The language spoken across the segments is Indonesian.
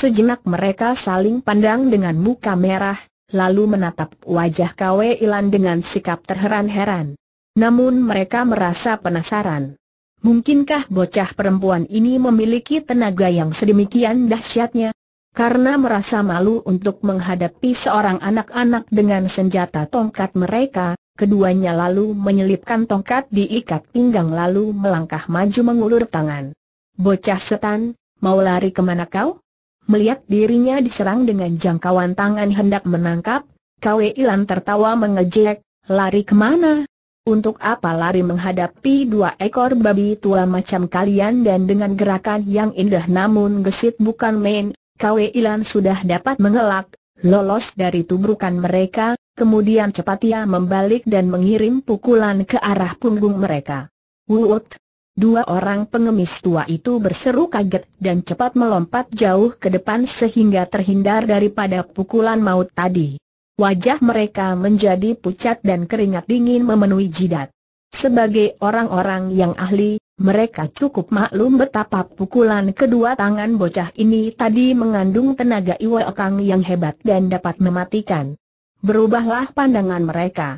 Sejenak mereka saling pandang dengan muka merah, lalu menatap wajah Kwe Ilan dengan sikap terheran-heran. Namun mereka merasa penasaran. Mungkinkah bocah perempuan ini memiliki tenaga yang sedemikian dahsyatnya? Karena merasa malu untuk menghadapi seorang anak-anak dengan senjata tongkat mereka, keduanya lalu menyelipkan tongkat di ikat pinggang lalu melangkah maju mengulur tangan. Bocah setan, mau lari kemana kau? melihat dirinya diserang dengan jangkauan tangan hendak menangkap, Kwe Ilan tertawa mengejek, lari kemana? Untuk apa lari menghadapi dua ekor babi tua macam kalian dan dengan gerakan yang indah namun gesit bukan main, Kwe Ilan sudah dapat mengelak, lolos dari tubrukan mereka, kemudian cepat ia membalik dan mengirim pukulan ke arah punggung mereka. Wut, Dua orang pengemis tua itu berseru kaget dan cepat melompat jauh ke depan sehingga terhindar daripada pukulan maut tadi. Wajah mereka menjadi pucat dan keringat dingin memenuhi jidat. Sebagai orang-orang yang ahli, mereka cukup maklum betapa pukulan kedua tangan bocah ini tadi mengandung tenaga iwakang yang hebat dan dapat mematikan. Berubahlah pandangan mereka.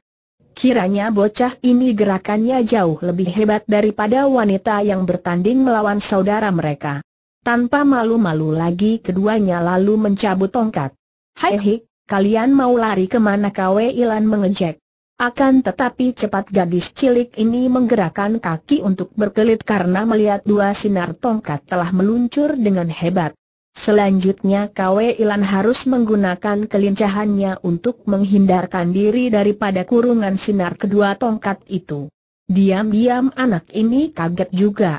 Kiranya bocah ini gerakannya jauh lebih hebat daripada wanita yang bertanding melawan saudara mereka. Tanpa malu-malu lagi keduanya lalu mencabut tongkat. Hai hei, kalian mau lari kemana kawe? Ilan mengejek. Akan tetapi cepat gadis cilik ini menggerakkan kaki untuk berkelit karena melihat dua sinar tongkat telah meluncur dengan hebat. Selanjutnya Kwe Ilan harus menggunakan kelincahannya untuk menghindarkan diri daripada kurungan sinar kedua tongkat itu. Diam-diam anak ini kaget juga.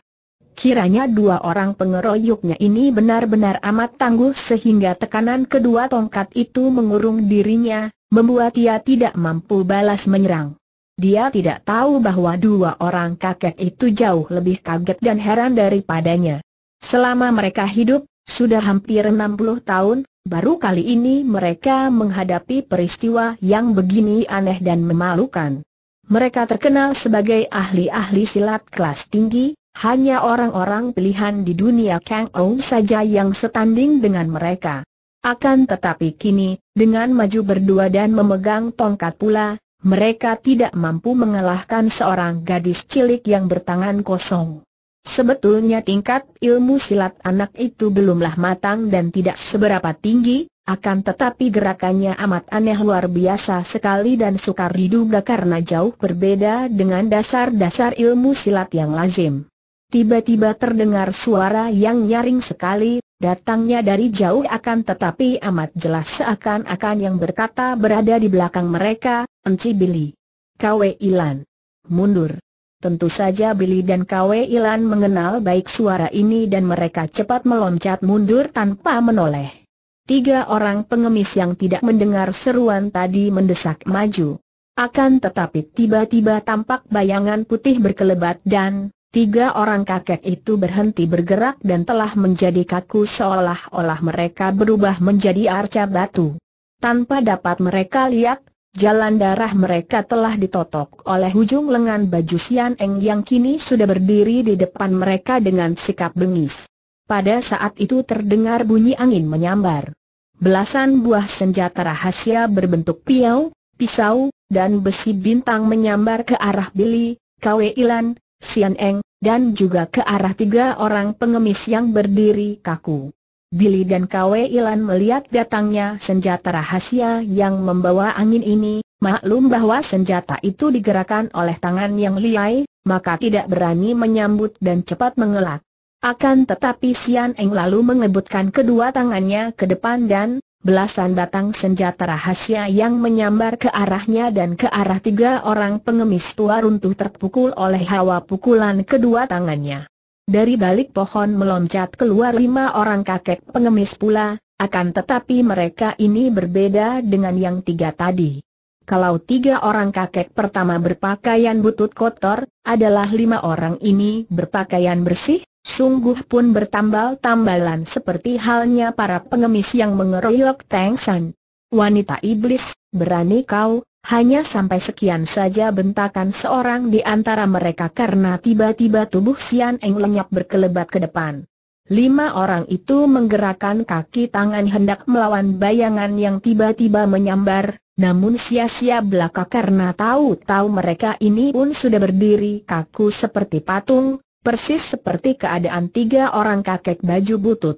Kiranya dua orang pengeroyoknya ini benar-benar amat tangguh sehingga tekanan kedua tongkat itu mengurung dirinya, membuat ia tidak mampu balas menyerang. Dia tidak tahu bahwa dua orang kakek itu jauh lebih kaget dan heran daripadanya. Selama mereka hidup, sudah hampir 60 tahun, baru kali ini mereka menghadapi peristiwa yang begini aneh dan memalukan. Mereka terkenal sebagai ahli-ahli silat kelas tinggi, hanya orang-orang pilihan di dunia Kang Ong saja yang setanding dengan mereka. Akan tetapi kini, dengan maju berdua dan memegang tongkat pula, mereka tidak mampu mengalahkan seorang gadis cilik yang bertangan kosong. Sebetulnya tingkat ilmu silat anak itu belumlah matang dan tidak seberapa tinggi, akan tetapi gerakannya amat aneh luar biasa sekali dan sukar diduga karena jauh berbeda dengan dasar-dasar ilmu silat yang lazim. Tiba-tiba terdengar suara yang nyaring sekali, datangnya dari jauh akan tetapi amat jelas seakan-akan yang berkata berada di belakang mereka, Enci Billy, Kwe Ilan. Mundur. Tentu saja Billy dan Kwe Ilan mengenal baik suara ini dan mereka cepat meloncat mundur tanpa menoleh. Tiga orang pengemis yang tidak mendengar seruan tadi mendesak maju. Akan tetapi tiba-tiba tampak bayangan putih berkelebat dan tiga orang kakek itu berhenti bergerak dan telah menjadi kaku seolah-olah mereka berubah menjadi arca batu. Tanpa dapat mereka lihat, Jalan darah mereka telah ditotok oleh ujung lengan baju Sian Eng yang kini sudah berdiri di depan mereka dengan sikap bengis. Pada saat itu terdengar bunyi angin menyambar. Belasan buah senjata rahasia berbentuk piau, pisau, dan besi bintang menyambar ke arah Billy, Kwe Ilan, Sian Eng, dan juga ke arah tiga orang pengemis yang berdiri kaku. Billy dan Kwe Ilan melihat datangnya senjata rahasia yang membawa angin ini, maklum bahwa senjata itu digerakkan oleh tangan yang liai, maka tidak berani menyambut dan cepat mengelak. Akan tetapi Sian Eng lalu mengebutkan kedua tangannya ke depan dan belasan batang senjata rahasia yang menyambar ke arahnya dan ke arah tiga orang pengemis tua runtuh terpukul oleh hawa pukulan kedua tangannya. Dari balik pohon meloncat keluar lima orang kakek pengemis pula, akan tetapi mereka ini berbeda dengan yang tiga tadi. Kalau tiga orang kakek pertama berpakaian butut kotor, adalah lima orang ini berpakaian bersih, sungguh pun bertambal-tambalan seperti halnya para pengemis yang mengeroyok Teng San. Wanita iblis, berani kau, hanya sampai sekian saja bentakan seorang di antara mereka karena tiba-tiba tubuh Sian Eng lenyap berkelebat ke depan. Lima orang itu menggerakkan kaki tangan hendak melawan bayangan yang tiba-tiba menyambar, namun sia-sia belaka karena tahu-tahu mereka ini pun sudah berdiri kaku seperti patung, persis seperti keadaan tiga orang kakek baju butut.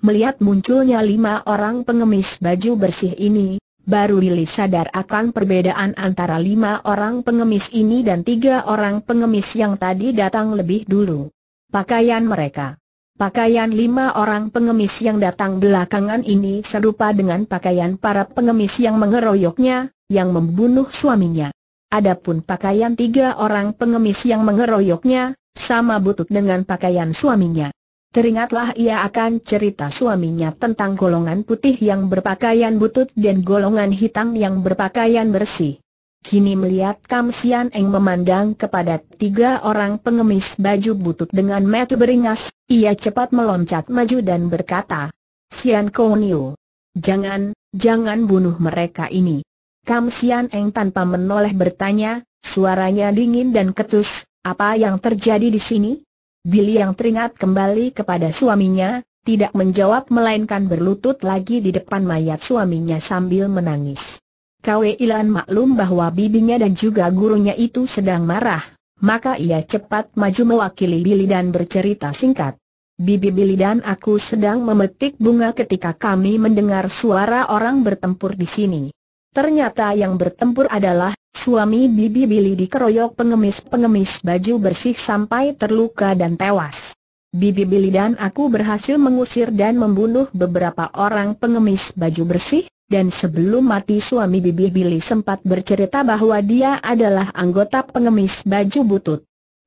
Melihat munculnya lima orang pengemis baju bersih ini, baru Lili sadar akan perbedaan antara lima orang pengemis ini dan tiga orang pengemis yang tadi datang lebih dulu. Pakaian mereka. Pakaian lima orang pengemis yang datang belakangan ini serupa dengan pakaian para pengemis yang mengeroyoknya, yang membunuh suaminya. Adapun pakaian tiga orang pengemis yang mengeroyoknya, sama butut dengan pakaian suaminya. Teringatlah ia akan cerita suaminya tentang golongan putih yang berpakaian butut dan golongan hitam yang berpakaian bersih. Kini melihat Kam Sian Eng memandang kepada tiga orang pengemis baju butut dengan mata beringas, ia cepat meloncat maju dan berkata, Sian Koniu, jangan, jangan bunuh mereka ini. Kam Sian Eng tanpa menoleh bertanya, suaranya dingin dan ketus, apa yang terjadi di sini? Billy yang teringat kembali kepada suaminya, tidak menjawab melainkan berlutut lagi di depan mayat suaminya sambil menangis. Kwe Ilan maklum bahwa bibinya dan juga gurunya itu sedang marah, maka ia cepat maju mewakili Billy dan bercerita singkat. Bibi Billy dan aku sedang memetik bunga ketika kami mendengar suara orang bertempur di sini. Ternyata yang bertempur adalah suami Bibi Billy dikeroyok pengemis-pengemis baju bersih sampai terluka dan tewas. Bibi Billy dan aku berhasil mengusir dan membunuh beberapa orang pengemis baju bersih, dan sebelum mati suami Bibi Billy sempat bercerita bahwa dia adalah anggota pengemis baju butut.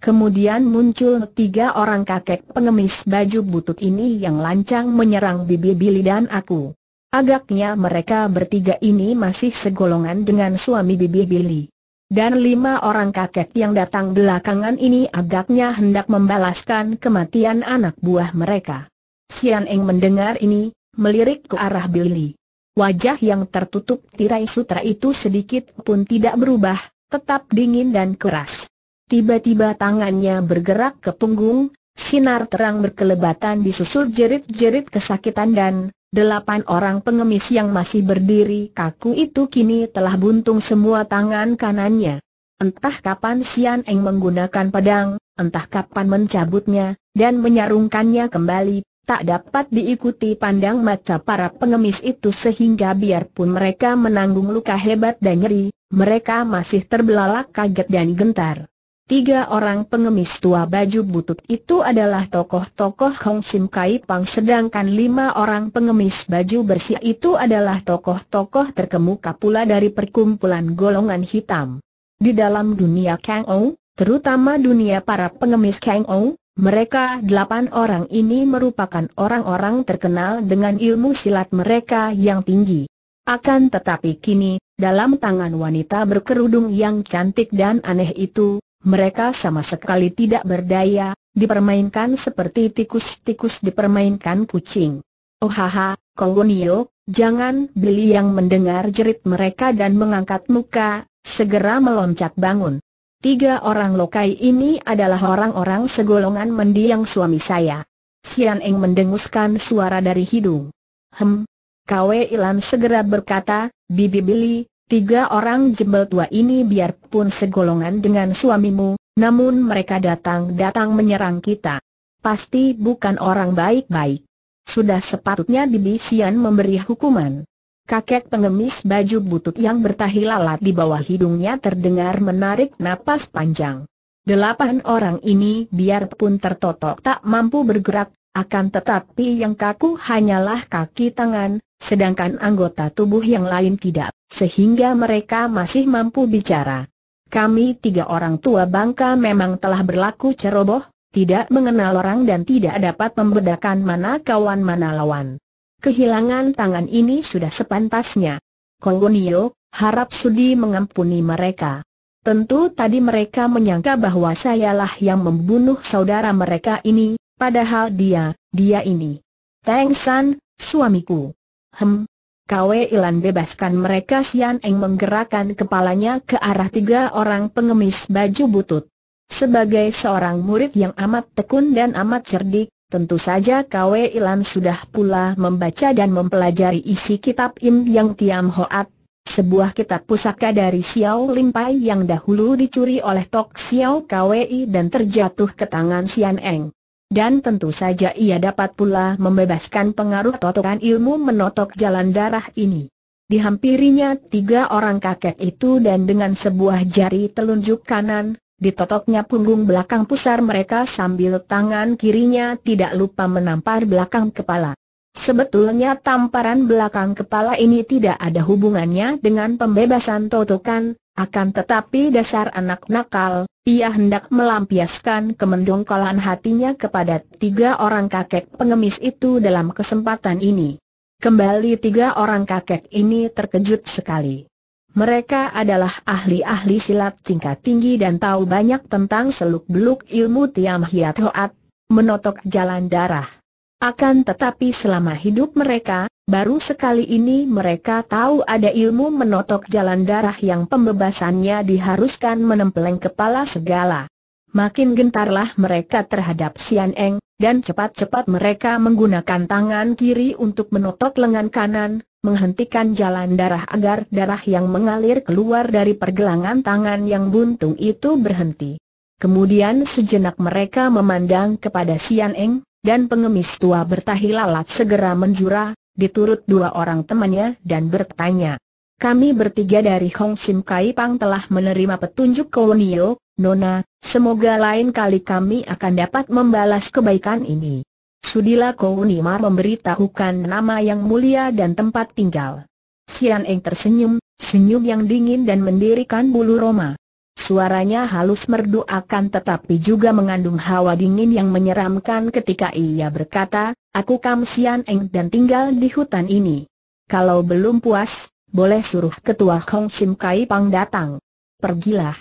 Kemudian muncul tiga orang kakek pengemis baju butut ini yang lancang menyerang Bibi Billy dan aku. Agaknya mereka bertiga ini masih segolongan dengan suami Bibi Billy. Dan lima orang kakek yang datang belakangan ini agaknya hendak membalaskan kematian anak buah mereka. Sian Eng mendengar ini, melirik ke arah Billy. Wajah yang tertutup tirai sutra itu sedikit pun tidak berubah, tetap dingin dan keras. Tiba-tiba tangannya bergerak ke punggung, sinar terang berkelebatan disusul jerit-jerit kesakitan dan Delapan orang pengemis yang masih berdiri kaku itu kini telah buntung semua tangan kanannya. Entah kapan Sian Eng menggunakan pedang, entah kapan mencabutnya, dan menyarungkannya kembali, tak dapat diikuti pandang mata para pengemis itu sehingga biarpun mereka menanggung luka hebat dan nyeri, mereka masih terbelalak kaget dan gentar. Tiga orang pengemis tua baju butut itu adalah tokoh-tokoh Hong Sim Kai Pang sedangkan lima orang pengemis baju bersih itu adalah tokoh-tokoh terkemuka pula dari perkumpulan golongan hitam. Di dalam dunia Kang Ou, terutama dunia para pengemis Kang Ou, mereka delapan orang ini merupakan orang-orang terkenal dengan ilmu silat mereka yang tinggi. Akan tetapi kini, dalam tangan wanita berkerudung yang cantik dan aneh itu, mereka sama sekali tidak berdaya, dipermainkan seperti tikus-tikus dipermainkan kucing. Oh haha, Kolonio, jangan beli yang mendengar jerit mereka dan mengangkat muka, segera meloncat bangun. Tiga orang lokai ini adalah orang-orang segolongan mendiang suami saya. Sian Eng mendenguskan suara dari hidung. Hem, Kwe Ilan segera berkata, Bibi Billy, Tiga orang jembel tua ini biarpun segolongan dengan suamimu, namun mereka datang-datang menyerang kita. Pasti bukan orang baik-baik. Sudah sepatutnya Bibi Sian memberi hukuman. Kakek pengemis baju butut yang bertahi lalat di bawah hidungnya terdengar menarik napas panjang. Delapan orang ini biarpun tertotok tak mampu bergerak, akan tetapi yang kaku hanyalah kaki tangan, sedangkan anggota tubuh yang lain tidak, sehingga mereka masih mampu bicara. Kami tiga orang tua bangka memang telah berlaku ceroboh, tidak mengenal orang dan tidak dapat membedakan mana kawan mana lawan. Kehilangan tangan ini sudah sepantasnya. Kolonio, harap sudi mengampuni mereka. Tentu tadi mereka menyangka bahwa sayalah yang membunuh saudara mereka ini, Padahal dia, dia ini. Teng San, suamiku. Hem. Kwe Ilan bebaskan mereka Sian Eng menggerakkan kepalanya ke arah tiga orang pengemis baju butut. Sebagai seorang murid yang amat tekun dan amat cerdik, tentu saja Kwe Ilan sudah pula membaca dan mempelajari isi kitab Im Yang Tiam Hoat, sebuah kitab pusaka dari Xiao Limpai yang dahulu dicuri oleh Tok Xiao Kwei dan terjatuh ke tangan Sian Eng dan tentu saja ia dapat pula membebaskan pengaruh totokan ilmu menotok jalan darah ini. Dihampirinya tiga orang kakek itu dan dengan sebuah jari telunjuk kanan, ditotoknya punggung belakang pusar mereka sambil tangan kirinya tidak lupa menampar belakang kepala. Sebetulnya tamparan belakang kepala ini tidak ada hubungannya dengan pembebasan totokan, akan tetapi dasar anak nakal, ia hendak melampiaskan kemendongkolan hatinya kepada tiga orang kakek pengemis itu dalam kesempatan ini. Kembali tiga orang kakek ini terkejut sekali. Mereka adalah ahli-ahli silat tingkat tinggi dan tahu banyak tentang seluk-beluk ilmu Tiam Hiat Hoat, menotok jalan darah. Akan tetapi selama hidup mereka, baru sekali ini mereka tahu ada ilmu menotok jalan darah yang pembebasannya diharuskan menempeleng kepala segala. Makin gentarlah mereka terhadap Sian Eng, dan cepat-cepat mereka menggunakan tangan kiri untuk menotok lengan kanan, menghentikan jalan darah agar darah yang mengalir keluar dari pergelangan tangan yang buntung itu berhenti. Kemudian sejenak mereka memandang kepada Sian Eng, dan pengemis tua bertahi lalat segera menjura, diturut dua orang temannya dan bertanya. Kami bertiga dari Hong Sim Kai Pang telah menerima petunjuk kolonial, Nona, semoga lain kali kami akan dapat membalas kebaikan ini. Sudilah Kowonima memberitahukan nama yang mulia dan tempat tinggal. Sian Eng tersenyum, senyum yang dingin dan mendirikan bulu roma. Suaranya halus merdu akan tetapi juga mengandung hawa dingin yang menyeramkan ketika ia berkata, Aku Kam Sian Eng dan tinggal di hutan ini. Kalau belum puas, boleh suruh ketua Hong Sim Kai Pang datang. Pergilah.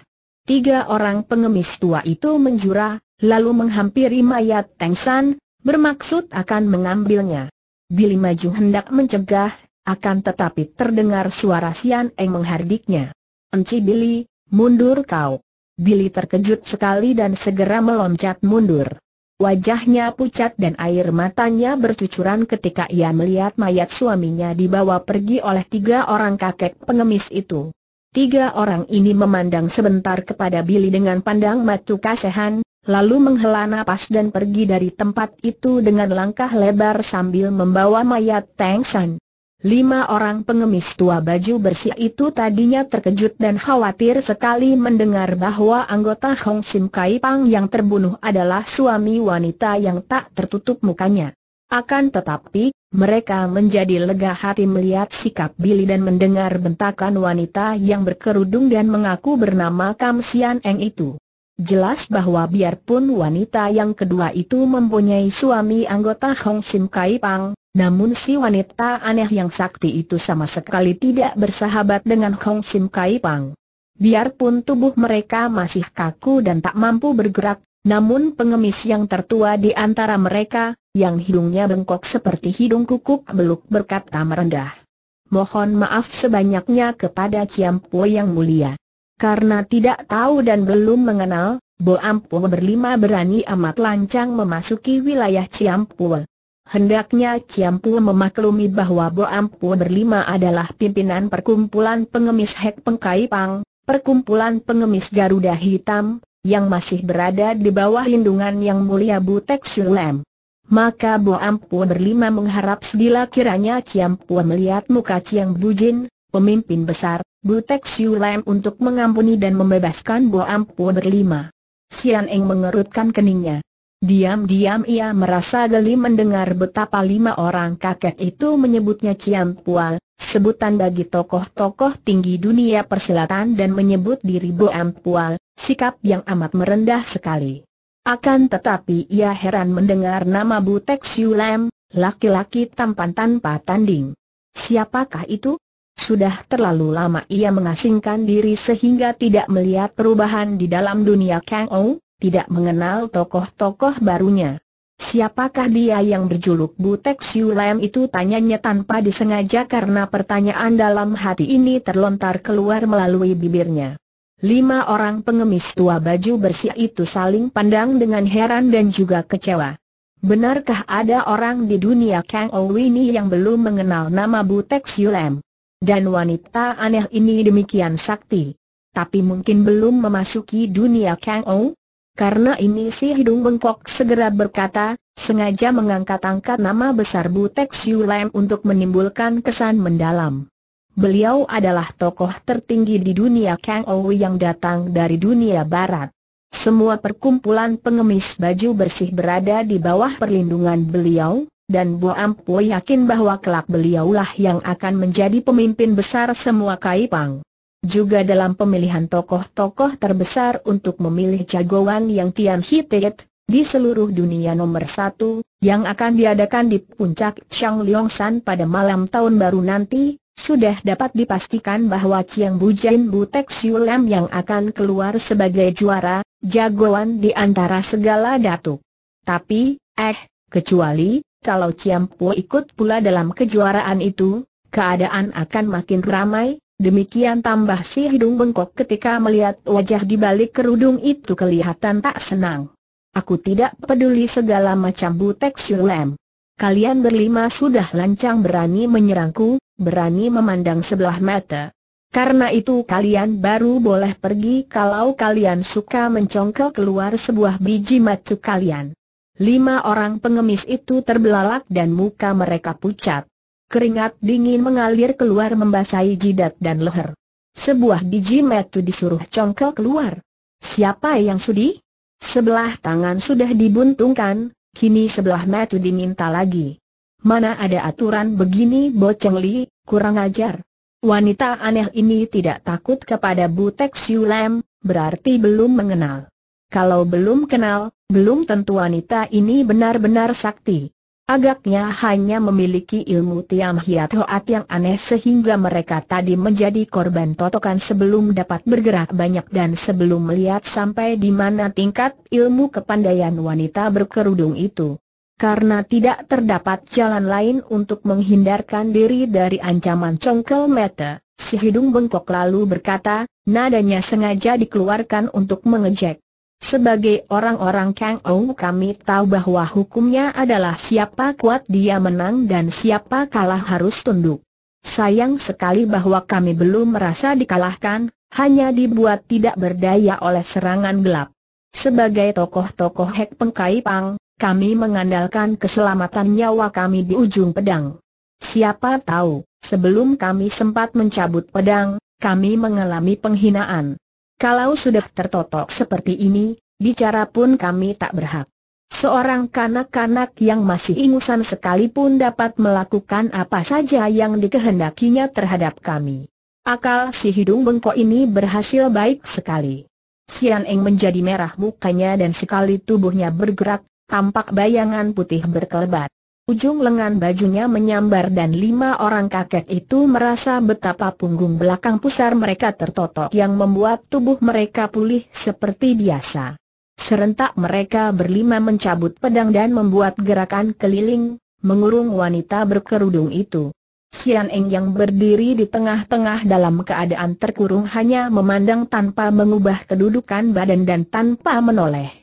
Tiga orang pengemis tua itu menjura, lalu menghampiri mayat Teng San, bermaksud akan mengambilnya. Billy maju hendak mencegah, akan tetapi terdengar suara Sian Eng menghardiknya. Enci Billy, Mundur kau. Billy terkejut sekali dan segera meloncat mundur. Wajahnya pucat dan air matanya bercucuran ketika ia melihat mayat suaminya dibawa pergi oleh tiga orang kakek pengemis itu. Tiga orang ini memandang sebentar kepada Billy dengan pandang matu kasihan, lalu menghela napas dan pergi dari tempat itu dengan langkah lebar sambil membawa mayat Tang San. Lima orang pengemis tua baju bersih itu tadinya terkejut dan khawatir sekali mendengar bahwa anggota Hong Sim Kai Pang yang terbunuh adalah suami wanita yang tak tertutup mukanya. Akan tetapi, mereka menjadi lega hati melihat sikap Billy dan mendengar bentakan wanita yang berkerudung dan mengaku bernama Kam Sian Eng itu. Jelas bahwa biarpun wanita yang kedua itu mempunyai suami anggota Hong Sim Kai Pang, namun si wanita aneh yang sakti itu sama sekali tidak bersahabat dengan Hong Sim Kai Pang. Biarpun tubuh mereka masih kaku dan tak mampu bergerak, namun pengemis yang tertua di antara mereka, yang hidungnya bengkok seperti hidung kukuk beluk berkata merendah. Mohon maaf sebanyaknya kepada Ciampo yang mulia. Karena tidak tahu dan belum mengenal, Bo Ampu berlima berani amat lancang memasuki wilayah Ciampo. Hendaknya Ciampu memaklumi bahwa Bo Ampu berlima adalah pimpinan perkumpulan pengemis Hek Pengkai Pang, perkumpulan pengemis Garuda Hitam, yang masih berada di bawah lindungan yang mulia Butek Sulem. Maka Bo Ampu berlima mengharap sedila kiranya Ciampu melihat muka Ciang Bujin, pemimpin besar, Butek Sulem untuk mengampuni dan membebaskan Bo Ampu berlima. Sian Eng mengerutkan keningnya. Diam-diam ia merasa geli mendengar betapa lima orang kakek itu menyebutnya Ciam Pual, sebutan bagi tokoh-tokoh tinggi dunia persilatan dan menyebut diri Am Pual, sikap yang amat merendah sekali. Akan tetapi ia heran mendengar nama Butek Lam, laki-laki tampan tanpa tanding. Siapakah itu? Sudah terlalu lama ia mengasingkan diri sehingga tidak melihat perubahan di dalam dunia Kang Ou, tidak mengenal tokoh-tokoh barunya. Siapakah dia yang berjuluk Butek Siu itu tanyanya tanpa disengaja karena pertanyaan dalam hati ini terlontar keluar melalui bibirnya. Lima orang pengemis tua baju bersih itu saling pandang dengan heran dan juga kecewa. Benarkah ada orang di dunia Kang ini yang belum mengenal nama Butek Siu Dan wanita aneh ini demikian sakti. Tapi mungkin belum memasuki dunia Kang Ou? Karena ini si hidung bengkok segera berkata, sengaja mengangkat-angkat nama besar Butek Siu Lam untuk menimbulkan kesan mendalam. Beliau adalah tokoh tertinggi di dunia Kang Owi yang datang dari dunia barat. Semua perkumpulan pengemis baju bersih berada di bawah perlindungan beliau, dan Bo Ampo yakin bahwa kelak beliaulah yang akan menjadi pemimpin besar semua kai pang. Juga dalam pemilihan tokoh-tokoh terbesar untuk memilih jagoan yang Tian Hitet, di seluruh dunia nomor satu, yang akan diadakan di puncak Chang Leong San pada malam tahun baru nanti, sudah dapat dipastikan bahwa Chiang Bujain Butek Siulam yang akan keluar sebagai juara, jagoan di antara segala datuk. Tapi, eh, kecuali, kalau Chiang Po ikut pula dalam kejuaraan itu, keadaan akan makin ramai, Demikian tambah si hidung bengkok ketika melihat wajah di balik kerudung itu kelihatan tak senang. Aku tidak peduli segala macam butek sulam. Kalian berlima sudah lancang berani menyerangku, berani memandang sebelah mata. Karena itu kalian baru boleh pergi kalau kalian suka mencongkel keluar sebuah biji matu kalian. Lima orang pengemis itu terbelalak dan muka mereka pucat. Keringat dingin mengalir keluar membasahi jidat dan leher. Sebuah biji metu disuruh congkel keluar. Siapa yang sudi? Sebelah tangan sudah dibuntungkan, kini sebelah metu diminta lagi. Mana ada aturan begini boceng li, kurang ajar. Wanita aneh ini tidak takut kepada Butek Siulam, berarti belum mengenal. Kalau belum kenal, belum tentu wanita ini benar-benar sakti. Agaknya hanya memiliki ilmu Tiam Hiat Hoat yang aneh sehingga mereka tadi menjadi korban totokan sebelum dapat bergerak banyak dan sebelum melihat sampai di mana tingkat ilmu kepandaian wanita berkerudung itu. Karena tidak terdapat jalan lain untuk menghindarkan diri dari ancaman congkel mata, si hidung bengkok lalu berkata, nadanya sengaja dikeluarkan untuk mengejek. Sebagai orang-orang Kang Ou kami tahu bahwa hukumnya adalah siapa kuat dia menang dan siapa kalah harus tunduk. Sayang sekali bahwa kami belum merasa dikalahkan, hanya dibuat tidak berdaya oleh serangan gelap. Sebagai tokoh-tokoh Hek Pengkai Pang, kami mengandalkan keselamatan nyawa kami di ujung pedang. Siapa tahu, sebelum kami sempat mencabut pedang, kami mengalami penghinaan. Kalau sudah tertotok seperti ini, bicara pun kami tak berhak. Seorang kanak-kanak yang masih ingusan sekalipun dapat melakukan apa saja yang dikehendakinya terhadap kami. Akal si hidung bengkok ini berhasil baik sekali. Sian Eng menjadi merah mukanya dan sekali tubuhnya bergerak, tampak bayangan putih berkelebat. Ujung lengan bajunya menyambar dan lima orang kakek itu merasa betapa punggung belakang pusar mereka tertotok yang membuat tubuh mereka pulih seperti biasa. Serentak mereka berlima mencabut pedang dan membuat gerakan keliling, mengurung wanita berkerudung itu. Sian Eng yang berdiri di tengah-tengah dalam keadaan terkurung hanya memandang tanpa mengubah kedudukan badan dan tanpa menoleh.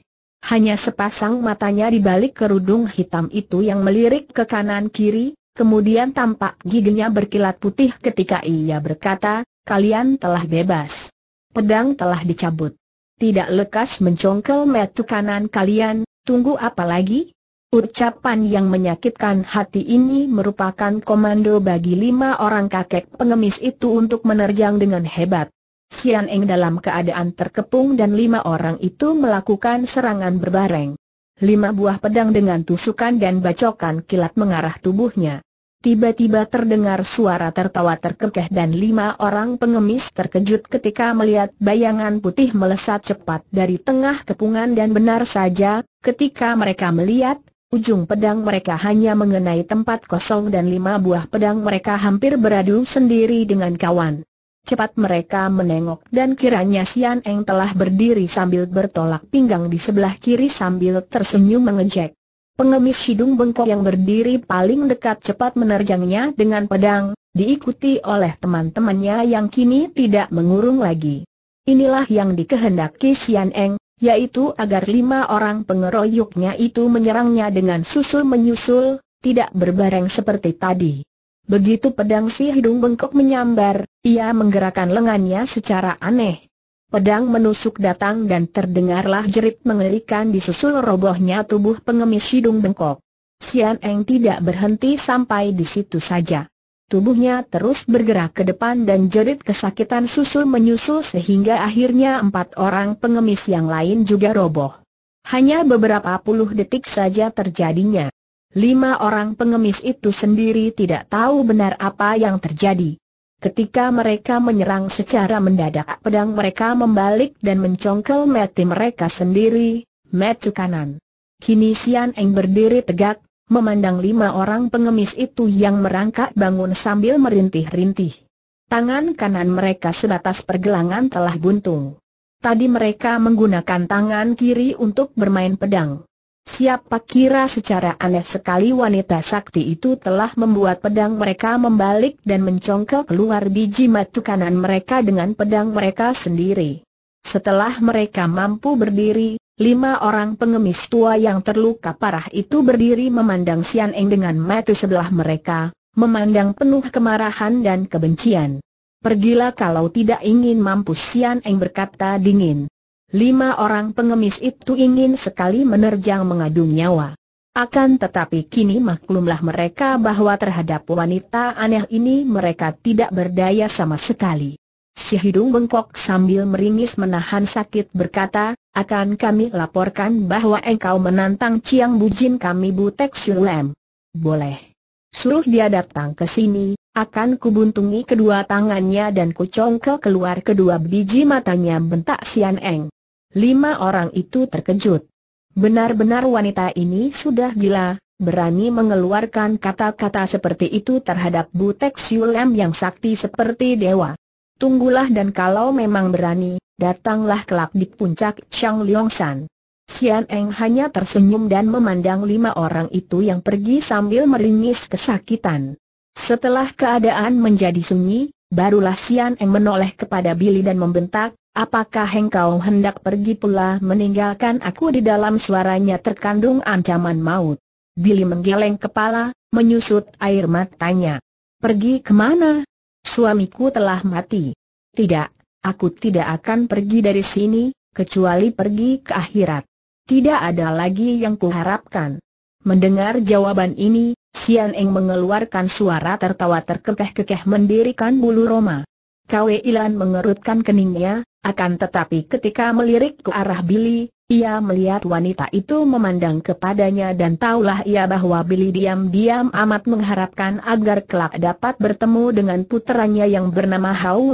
Hanya sepasang matanya di balik kerudung hitam itu yang melirik ke kanan-kiri, kemudian tampak giginya berkilat putih ketika ia berkata, kalian telah bebas. Pedang telah dicabut. Tidak lekas mencongkel metu kanan kalian, tunggu apa lagi? Ucapan yang menyakitkan hati ini merupakan komando bagi lima orang kakek pengemis itu untuk menerjang dengan hebat. Sian Eng dalam keadaan terkepung dan lima orang itu melakukan serangan berbareng. Lima buah pedang dengan tusukan dan bacokan kilat mengarah tubuhnya. Tiba-tiba terdengar suara tertawa terkekeh dan lima orang pengemis terkejut ketika melihat bayangan putih melesat cepat dari tengah kepungan dan benar saja, ketika mereka melihat, Ujung pedang mereka hanya mengenai tempat kosong dan lima buah pedang mereka hampir beradu sendiri dengan kawan. Cepat mereka menengok dan kiranya Sian Eng telah berdiri sambil bertolak pinggang di sebelah kiri sambil tersenyum mengejek. Pengemis hidung bengkok yang berdiri paling dekat cepat menerjangnya dengan pedang, diikuti oleh teman-temannya yang kini tidak mengurung lagi. Inilah yang dikehendaki Sian Eng, yaitu agar lima orang pengeroyoknya itu menyerangnya dengan susul-menyusul, tidak berbareng seperti tadi. Begitu pedang si hidung bengkok menyambar, ia menggerakkan lengannya secara aneh. Pedang menusuk datang dan terdengarlah jerit mengerikan di susul robohnya tubuh pengemis hidung bengkok. Sian Eng tidak berhenti sampai di situ saja. Tubuhnya terus bergerak ke depan dan jerit kesakitan susul menyusul sehingga akhirnya empat orang pengemis yang lain juga roboh. Hanya beberapa puluh detik saja terjadinya. Lima orang pengemis itu sendiri tidak tahu benar apa yang terjadi. Ketika mereka menyerang secara mendadak pedang mereka membalik dan mencongkel mati mereka sendiri, Mati kanan. Kini Sian Eng berdiri tegak, memandang lima orang pengemis itu yang merangkak bangun sambil merintih-rintih. Tangan kanan mereka sebatas pergelangan telah buntung. Tadi mereka menggunakan tangan kiri untuk bermain pedang. Siapa kira secara aneh sekali wanita sakti itu telah membuat pedang mereka membalik dan mencongkel keluar biji matu kanan mereka dengan pedang mereka sendiri. Setelah mereka mampu berdiri, lima orang pengemis tua yang terluka parah itu berdiri memandang Sian Eng dengan mata sebelah mereka, memandang penuh kemarahan dan kebencian. Pergilah kalau tidak ingin mampu Sian Eng berkata dingin lima orang pengemis itu ingin sekali menerjang mengadu nyawa. Akan tetapi kini maklumlah mereka bahwa terhadap wanita aneh ini mereka tidak berdaya sama sekali. Si hidung bengkok sambil meringis menahan sakit berkata, akan kami laporkan bahwa engkau menantang Ciang Bujin kami Butek Sulem. Boleh. Suruh dia datang ke sini, akan kubuntungi kedua tangannya dan kucongkel keluar kedua biji matanya bentak Sian Eng. Lima orang itu terkejut. Benar-benar wanita ini sudah gila, berani mengeluarkan kata-kata seperti itu terhadap Bu Butek Siulam yang sakti seperti dewa. Tunggulah dan kalau memang berani, datanglah kelak di puncak Chang San. Sian Eng hanya tersenyum dan memandang lima orang itu yang pergi sambil meringis kesakitan. Setelah keadaan menjadi sunyi, barulah Sian Eng menoleh kepada Billy dan membentak, Apakah engkau hendak pergi pula meninggalkan aku di dalam suaranya terkandung ancaman maut? Billy menggeleng kepala, menyusut air matanya. Pergi kemana? Suamiku telah mati. Tidak, aku tidak akan pergi dari sini, kecuali pergi ke akhirat. Tidak ada lagi yang kuharapkan. Mendengar jawaban ini, Sian Eng mengeluarkan suara tertawa terkekeh-kekeh mendirikan bulu roma. Kwe Ilan mengerutkan keningnya, akan tetapi ketika melirik ke arah Billy, ia melihat wanita itu memandang kepadanya dan taulah ia bahwa Billy diam-diam amat mengharapkan agar kelak dapat bertemu dengan puteranya yang bernama Hau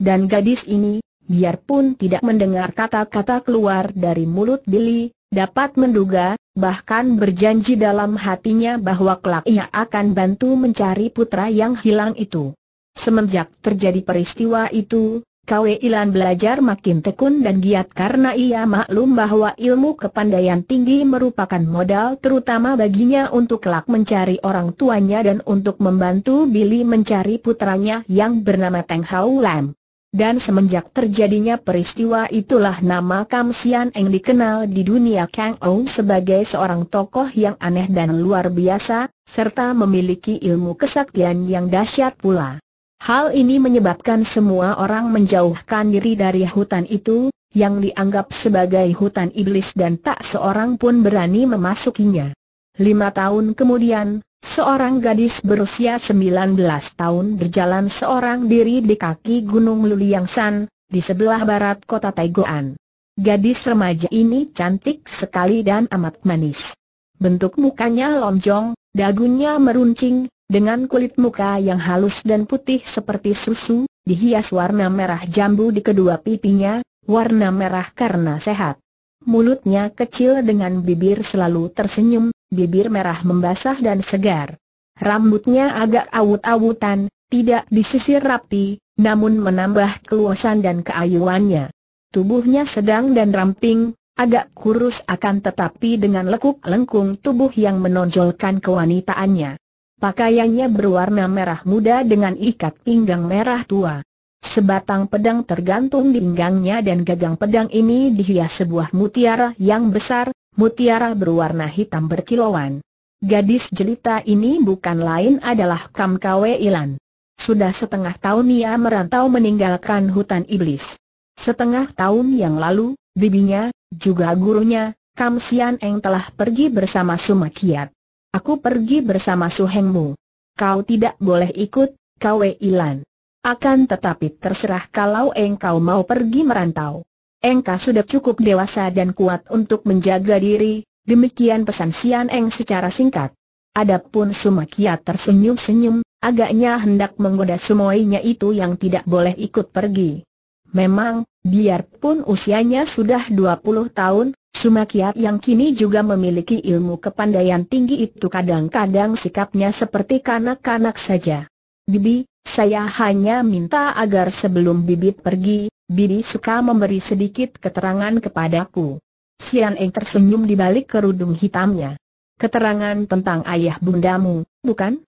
Dan gadis ini, biarpun tidak mendengar kata-kata keluar dari mulut Billy, dapat menduga, bahkan berjanji dalam hatinya bahwa kelak ia akan bantu mencari putra yang hilang itu. Semenjak terjadi peristiwa itu, Kwe Ilan belajar makin tekun dan giat karena ia maklum bahwa ilmu kepandaian tinggi merupakan modal terutama baginya untuk kelak mencari orang tuanya dan untuk membantu Billy mencari putranya yang bernama Teng Hau Lam. Dan semenjak terjadinya peristiwa itulah nama Kam Sian Eng dikenal di dunia Kang Ong sebagai seorang tokoh yang aneh dan luar biasa, serta memiliki ilmu kesaktian yang dahsyat pula. Hal ini menyebabkan semua orang menjauhkan diri dari hutan itu, yang dianggap sebagai hutan iblis dan tak seorang pun berani memasukinya. Lima tahun kemudian, seorang gadis berusia 19 tahun berjalan seorang diri di kaki Gunung Luliangsan, di sebelah barat kota Taigoan. Gadis remaja ini cantik sekali dan amat manis. Bentuk mukanya lonjong, dagunya meruncing, dengan kulit muka yang halus dan putih seperti susu, dihias warna merah jambu di kedua pipinya, warna merah karena sehat. Mulutnya kecil dengan bibir selalu tersenyum, bibir merah membasah dan segar. Rambutnya agak awut-awutan, tidak disisir rapi, namun menambah keluasan dan keayuannya. Tubuhnya sedang dan ramping, agak kurus akan tetapi dengan lekuk lengkung tubuh yang menonjolkan kewanitaannya. Pakaiannya berwarna merah muda dengan ikat pinggang merah tua. Sebatang pedang tergantung di pinggangnya dan gagang pedang ini dihias sebuah mutiara yang besar, mutiara berwarna hitam berkilauan. Gadis jelita ini bukan lain adalah Kam Kwe Ilan. Sudah setengah tahun ia merantau meninggalkan hutan iblis. Setengah tahun yang lalu, bibinya, juga gurunya, Kam Sian Eng telah pergi bersama Sumakiat. Aku pergi bersama suhengmu. Kau tidak boleh ikut, Kwe Ilan. Akan tetapi terserah kalau engkau mau pergi merantau. Engkau sudah cukup dewasa dan kuat untuk menjaga diri, demikian pesan Sian Eng secara singkat. Adapun Sumakia tersenyum-senyum, agaknya hendak menggoda semuanya itu yang tidak boleh ikut pergi. Memang, biarpun usianya sudah 20 tahun, Sumakyat yang kini juga memiliki ilmu kepandaian tinggi itu kadang-kadang sikapnya seperti kanak-kanak saja. Bibi, saya hanya minta agar sebelum bibit pergi, Bibi suka memberi sedikit keterangan kepadaku. Sian Eng tersenyum di balik kerudung hitamnya. Keterangan tentang ayah bundamu, bukan?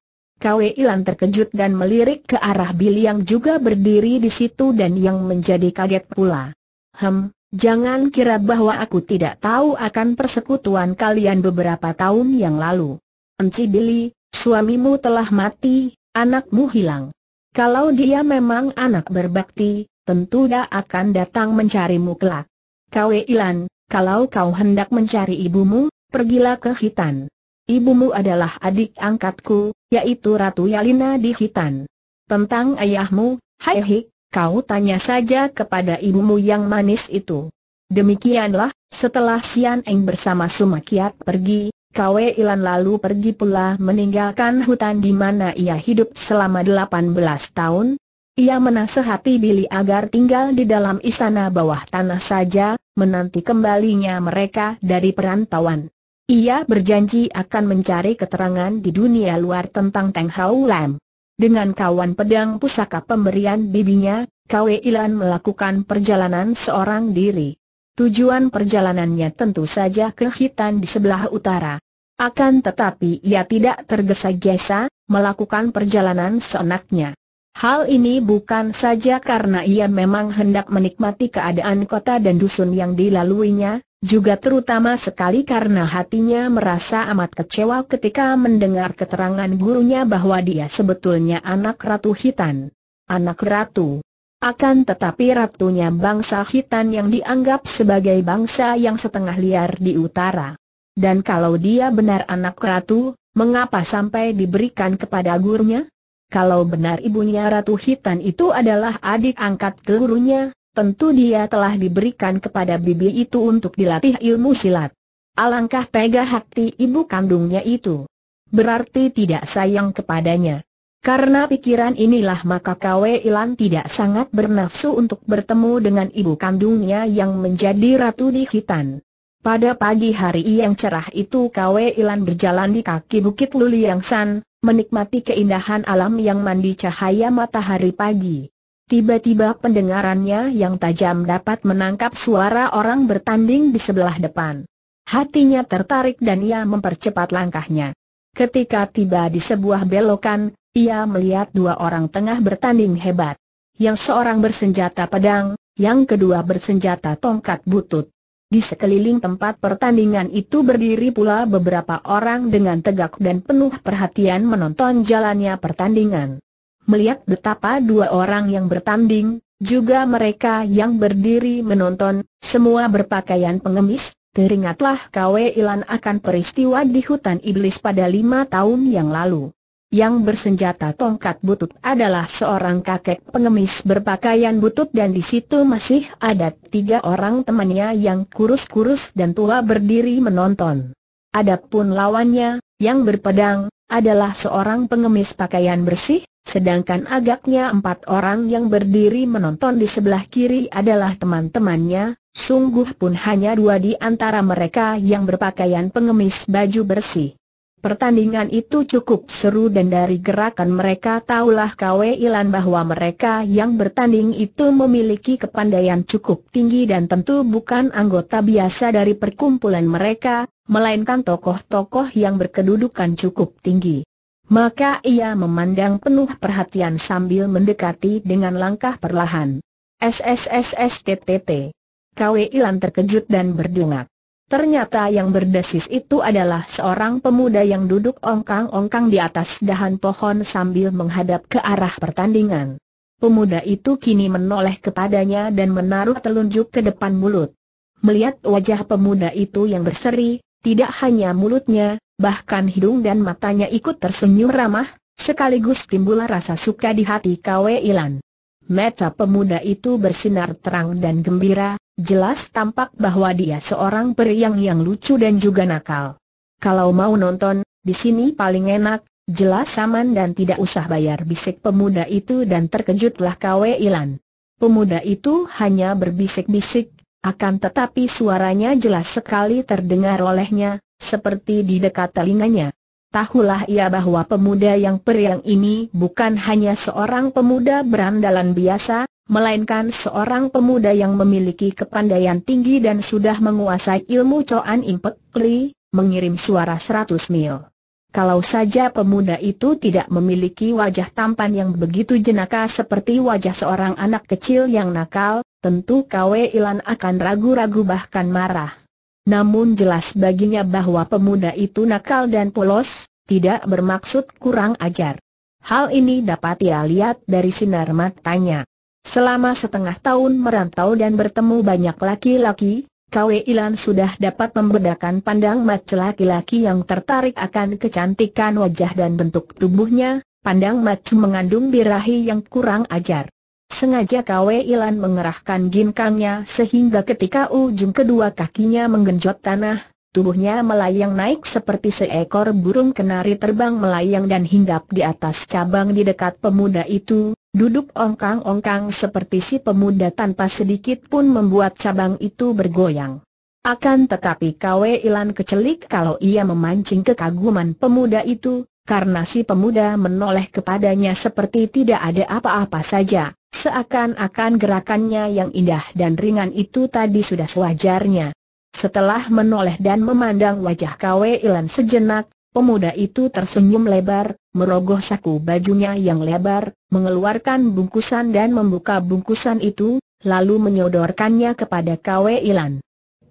Kwe Ilan terkejut dan melirik ke arah Billy yang juga berdiri di situ dan yang menjadi kaget pula. Hem, Jangan kira bahwa aku tidak tahu akan persekutuan kalian beberapa tahun yang lalu. Enci Billy, suamimu telah mati, anakmu hilang. Kalau dia memang anak berbakti, tentu dia akan datang mencarimu kelak. Kau Ilan, kalau kau hendak mencari ibumu, pergilah ke Hitan. Ibumu adalah adik angkatku, yaitu Ratu Yalina di Hitan. Tentang ayahmu, Hai Hik, Kau tanya saja kepada ibumu yang manis itu. Demikianlah, setelah Sian Eng bersama Sumakiat pergi, Kwe Ilan lalu pergi pula meninggalkan hutan di mana ia hidup selama 18 tahun. Ia menasehati Billy agar tinggal di dalam istana bawah tanah saja, menanti kembalinya mereka dari perantauan. Ia berjanji akan mencari keterangan di dunia luar tentang Teng Hau Lam. Dengan kawan pedang pusaka pemberian bibinya, Kwe Ilan melakukan perjalanan seorang diri. Tujuan perjalanannya tentu saja ke Hitan di sebelah utara. Akan tetapi ia tidak tergesa-gesa, melakukan perjalanan seenaknya. Hal ini bukan saja karena ia memang hendak menikmati keadaan kota dan dusun yang dilaluinya, juga terutama sekali karena hatinya merasa amat kecewa ketika mendengar keterangan gurunya bahwa dia sebetulnya anak Ratu Hitan. Anak Ratu. Akan tetapi ratunya bangsa Hitan yang dianggap sebagai bangsa yang setengah liar di utara. Dan kalau dia benar anak ratu, mengapa sampai diberikan kepada gurunya? Kalau benar ibunya Ratu Hitan itu adalah adik angkat gurunya, tentu dia telah diberikan kepada bibi itu untuk dilatih ilmu silat. Alangkah tega hati ibu kandungnya itu. Berarti tidak sayang kepadanya. Karena pikiran inilah maka Kwe Ilan tidak sangat bernafsu untuk bertemu dengan ibu kandungnya yang menjadi ratu di Hitan. Pada pagi hari yang cerah itu Kwe Ilan berjalan di kaki Bukit Luliang San, menikmati keindahan alam yang mandi cahaya matahari pagi. Tiba-tiba pendengarannya yang tajam dapat menangkap suara orang bertanding di sebelah depan. Hatinya tertarik dan ia mempercepat langkahnya. Ketika tiba di sebuah belokan, ia melihat dua orang tengah bertanding hebat. Yang seorang bersenjata pedang, yang kedua bersenjata tongkat butut. Di sekeliling tempat pertandingan itu berdiri pula beberapa orang dengan tegak dan penuh perhatian menonton jalannya pertandingan melihat betapa dua orang yang bertanding, juga mereka yang berdiri menonton, semua berpakaian pengemis, teringatlah Kwe Ilan akan peristiwa di hutan iblis pada lima tahun yang lalu. Yang bersenjata tongkat butut adalah seorang kakek pengemis berpakaian butut dan di situ masih ada tiga orang temannya yang kurus-kurus dan tua berdiri menonton. Adapun lawannya, yang berpedang, adalah seorang pengemis pakaian bersih, Sedangkan agaknya empat orang yang berdiri menonton di sebelah kiri adalah teman-temannya, sungguh pun hanya dua di antara mereka yang berpakaian pengemis baju bersih. Pertandingan itu cukup seru dan dari gerakan mereka tahulah Kwe Ilan bahwa mereka yang bertanding itu memiliki kepandaian cukup tinggi dan tentu bukan anggota biasa dari perkumpulan mereka, melainkan tokoh-tokoh yang berkedudukan cukup tinggi. Maka ia memandang penuh perhatian sambil mendekati dengan langkah perlahan. SSSSTTT. Kwe Ilan terkejut dan berdungak. Ternyata yang berdesis itu adalah seorang pemuda yang duduk ongkang-ongkang di atas dahan pohon sambil menghadap ke arah pertandingan. Pemuda itu kini menoleh kepadanya dan menaruh telunjuk ke depan mulut. Melihat wajah pemuda itu yang berseri, tidak hanya mulutnya, bahkan hidung dan matanya ikut tersenyum ramah, sekaligus timbul rasa suka di hati Kwe Ilan. Mata pemuda itu bersinar terang dan gembira, jelas tampak bahwa dia seorang periang yang lucu dan juga nakal. Kalau mau nonton, di sini paling enak, jelas aman dan tidak usah bayar bisik pemuda itu dan terkejutlah Kwe Ilan. Pemuda itu hanya berbisik-bisik, akan tetapi suaranya jelas sekali terdengar olehnya, seperti di dekat telinganya. Tahulah ia bahwa pemuda yang periang ini bukan hanya seorang pemuda berandalan biasa, melainkan seorang pemuda yang memiliki kepandaian tinggi dan sudah menguasai ilmu Coan impet. Kli mengirim suara seratus mil. Kalau saja pemuda itu tidak memiliki wajah tampan yang begitu jenaka seperti wajah seorang anak kecil yang nakal, tentu Kwe Ilan akan ragu-ragu bahkan marah. Namun jelas baginya bahwa pemuda itu nakal dan polos, tidak bermaksud kurang ajar. Hal ini dapat ia lihat dari sinar matanya. Selama setengah tahun merantau dan bertemu banyak laki-laki, Kwe Ilan sudah dapat membedakan pandang mata laki-laki yang tertarik akan kecantikan wajah dan bentuk tubuhnya, pandang mata mengandung birahi yang kurang ajar. Sengaja Kwe Ilan mengerahkan ginkangnya sehingga ketika ujung kedua kakinya menggenjot tanah, tubuhnya melayang naik seperti seekor burung kenari terbang melayang dan hinggap di atas cabang di dekat pemuda itu, duduk ongkang-ongkang seperti si pemuda tanpa sedikit pun membuat cabang itu bergoyang. Akan tetapi Kwe Ilan kecelik kalau ia memancing kekaguman pemuda itu, karena si pemuda menoleh kepadanya seperti tidak ada apa-apa saja. Seakan-akan gerakannya yang indah dan ringan itu tadi sudah sewajarnya. Setelah menoleh dan memandang wajah Kwe Ilan sejenak, pemuda itu tersenyum lebar, merogoh saku bajunya yang lebar, mengeluarkan bungkusan dan membuka bungkusan itu, lalu menyodorkannya kepada Kwe Ilan.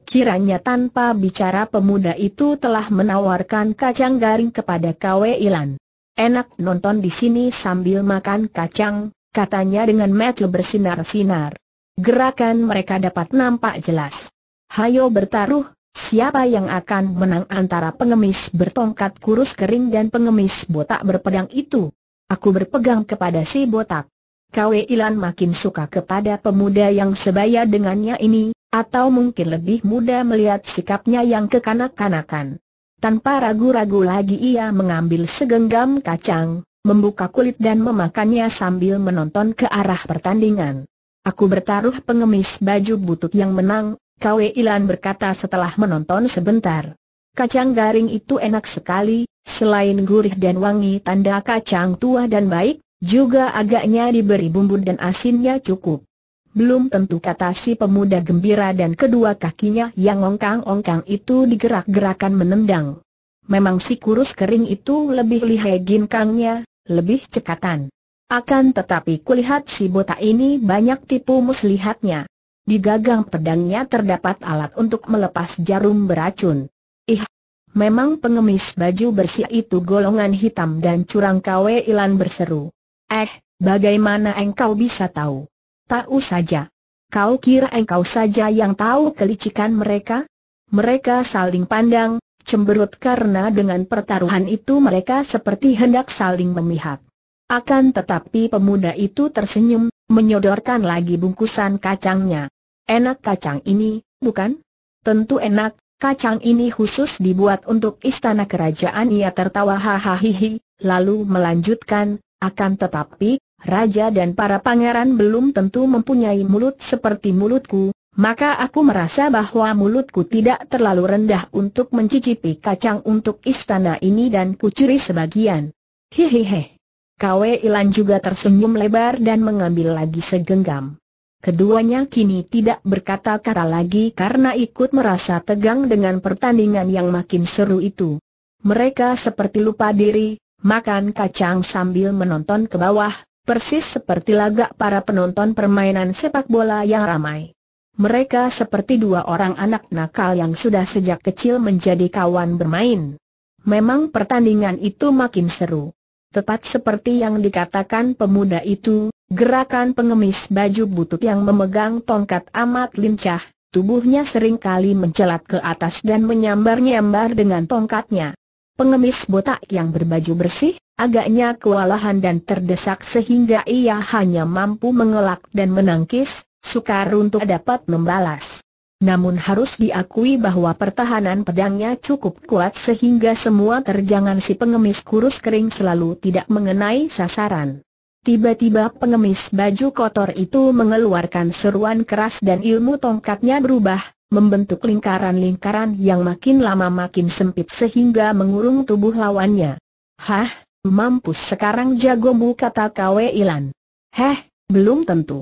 Kiranya tanpa bicara pemuda itu telah menawarkan kacang garing kepada Kwe Ilan. Enak nonton di sini sambil makan kacang, katanya dengan mata bersinar-sinar. Gerakan mereka dapat nampak jelas. Hayo bertaruh, siapa yang akan menang antara pengemis bertongkat kurus kering dan pengemis botak berpedang itu? Aku berpegang kepada si botak. Kwe Ilan makin suka kepada pemuda yang sebaya dengannya ini, atau mungkin lebih muda melihat sikapnya yang kekanak-kanakan. Tanpa ragu-ragu lagi ia mengambil segenggam kacang, membuka kulit dan memakannya sambil menonton ke arah pertandingan. Aku bertaruh pengemis baju butut yang menang, Kwe Ilan berkata setelah menonton sebentar. Kacang garing itu enak sekali, selain gurih dan wangi tanda kacang tua dan baik, juga agaknya diberi bumbu dan asinnya cukup. Belum tentu kata si pemuda gembira dan kedua kakinya yang ongkang-ongkang itu digerak-gerakan menendang. Memang si kurus kering itu lebih lihai ginkangnya, lebih cekatan. Akan tetapi kulihat si botak ini banyak tipu muslihatnya. Di gagang pedangnya terdapat alat untuk melepas jarum beracun. Ih, memang pengemis baju bersih itu golongan hitam dan curang kawe ilan berseru. Eh, bagaimana engkau bisa tahu? Tahu saja. Kau kira engkau saja yang tahu kelicikan mereka? Mereka saling pandang, cemberut karena dengan pertaruhan itu mereka seperti hendak saling memihak. Akan tetapi pemuda itu tersenyum, menyodorkan lagi bungkusan kacangnya. Enak kacang ini, bukan? Tentu enak, kacang ini khusus dibuat untuk istana kerajaan ia tertawa hahaha, lalu melanjutkan, akan tetapi, raja dan para pangeran belum tentu mempunyai mulut seperti mulutku, maka aku merasa bahwa mulutku tidak terlalu rendah untuk mencicipi kacang untuk istana ini dan kucuri sebagian. Hehehe. Kwe Ilan juga tersenyum lebar dan mengambil lagi segenggam. Keduanya kini tidak berkata-kata lagi karena ikut merasa tegang dengan pertandingan yang makin seru itu. Mereka seperti lupa diri, makan kacang sambil menonton ke bawah, persis seperti lagak para penonton permainan sepak bola yang ramai. Mereka seperti dua orang anak nakal yang sudah sejak kecil menjadi kawan bermain. Memang pertandingan itu makin seru. Tepat seperti yang dikatakan pemuda itu, gerakan pengemis baju butut yang memegang tongkat amat lincah, tubuhnya seringkali mencelat ke atas dan menyambar-nyambar dengan tongkatnya. Pengemis botak yang berbaju bersih, agaknya kewalahan dan terdesak sehingga ia hanya mampu mengelak dan menangkis, sukar untuk dapat membalas. Namun harus diakui bahwa pertahanan pedangnya cukup kuat sehingga semua terjangan si pengemis kurus kering selalu tidak mengenai sasaran. Tiba-tiba pengemis baju kotor itu mengeluarkan seruan keras dan ilmu tongkatnya berubah, membentuk lingkaran-lingkaran yang makin lama makin sempit sehingga mengurung tubuh lawannya. Hah, mampus sekarang jagomu kata Kwe Ilan. Heh, belum tentu.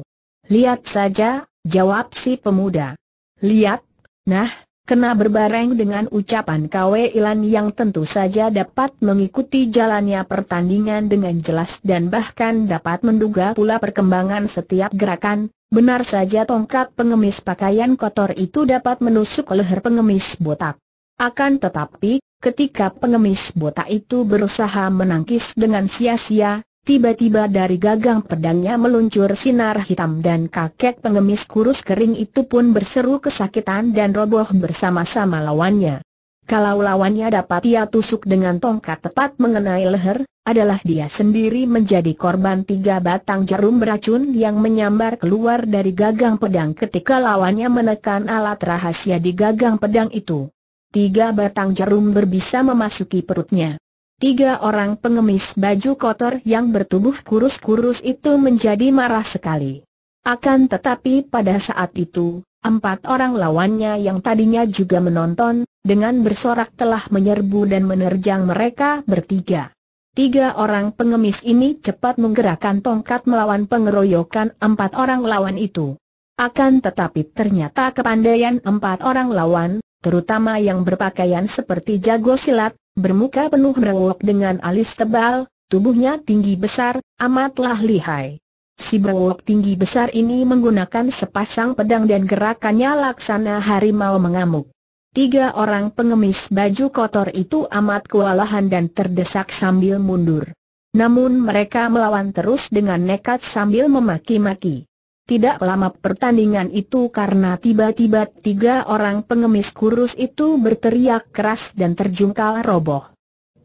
Lihat saja, jawab si pemuda. Lihat, nah, kena berbareng dengan ucapan Kwe Ilan yang tentu saja dapat mengikuti jalannya pertandingan dengan jelas dan bahkan dapat menduga pula perkembangan setiap gerakan, benar saja tongkat pengemis pakaian kotor itu dapat menusuk leher pengemis botak. Akan tetapi, ketika pengemis botak itu berusaha menangkis dengan sia-sia, Tiba-tiba dari gagang pedangnya meluncur sinar hitam dan kakek pengemis kurus kering itu pun berseru kesakitan dan roboh bersama-sama lawannya. Kalau lawannya dapat ia tusuk dengan tongkat tepat mengenai leher, adalah dia sendiri menjadi korban tiga batang jarum beracun yang menyambar keluar dari gagang pedang ketika lawannya menekan alat rahasia di gagang pedang itu. Tiga batang jarum berbisa memasuki perutnya. Tiga orang pengemis baju kotor yang bertubuh kurus-kurus itu menjadi marah sekali. Akan tetapi pada saat itu, empat orang lawannya yang tadinya juga menonton, dengan bersorak telah menyerbu dan menerjang mereka bertiga. Tiga orang pengemis ini cepat menggerakkan tongkat melawan pengeroyokan empat orang lawan itu. Akan tetapi ternyata kepandaian empat orang lawan, terutama yang berpakaian seperti jago silat, bermuka penuh merengok dengan alis tebal, tubuhnya tinggi besar, amatlah lihai. Si berwok tinggi besar ini menggunakan sepasang pedang dan gerakannya laksana harimau mengamuk. Tiga orang pengemis baju kotor itu amat kewalahan dan terdesak sambil mundur. Namun mereka melawan terus dengan nekat sambil memaki-maki. Tidak lama pertandingan itu karena tiba-tiba tiga orang pengemis kurus itu berteriak keras dan terjungkal roboh.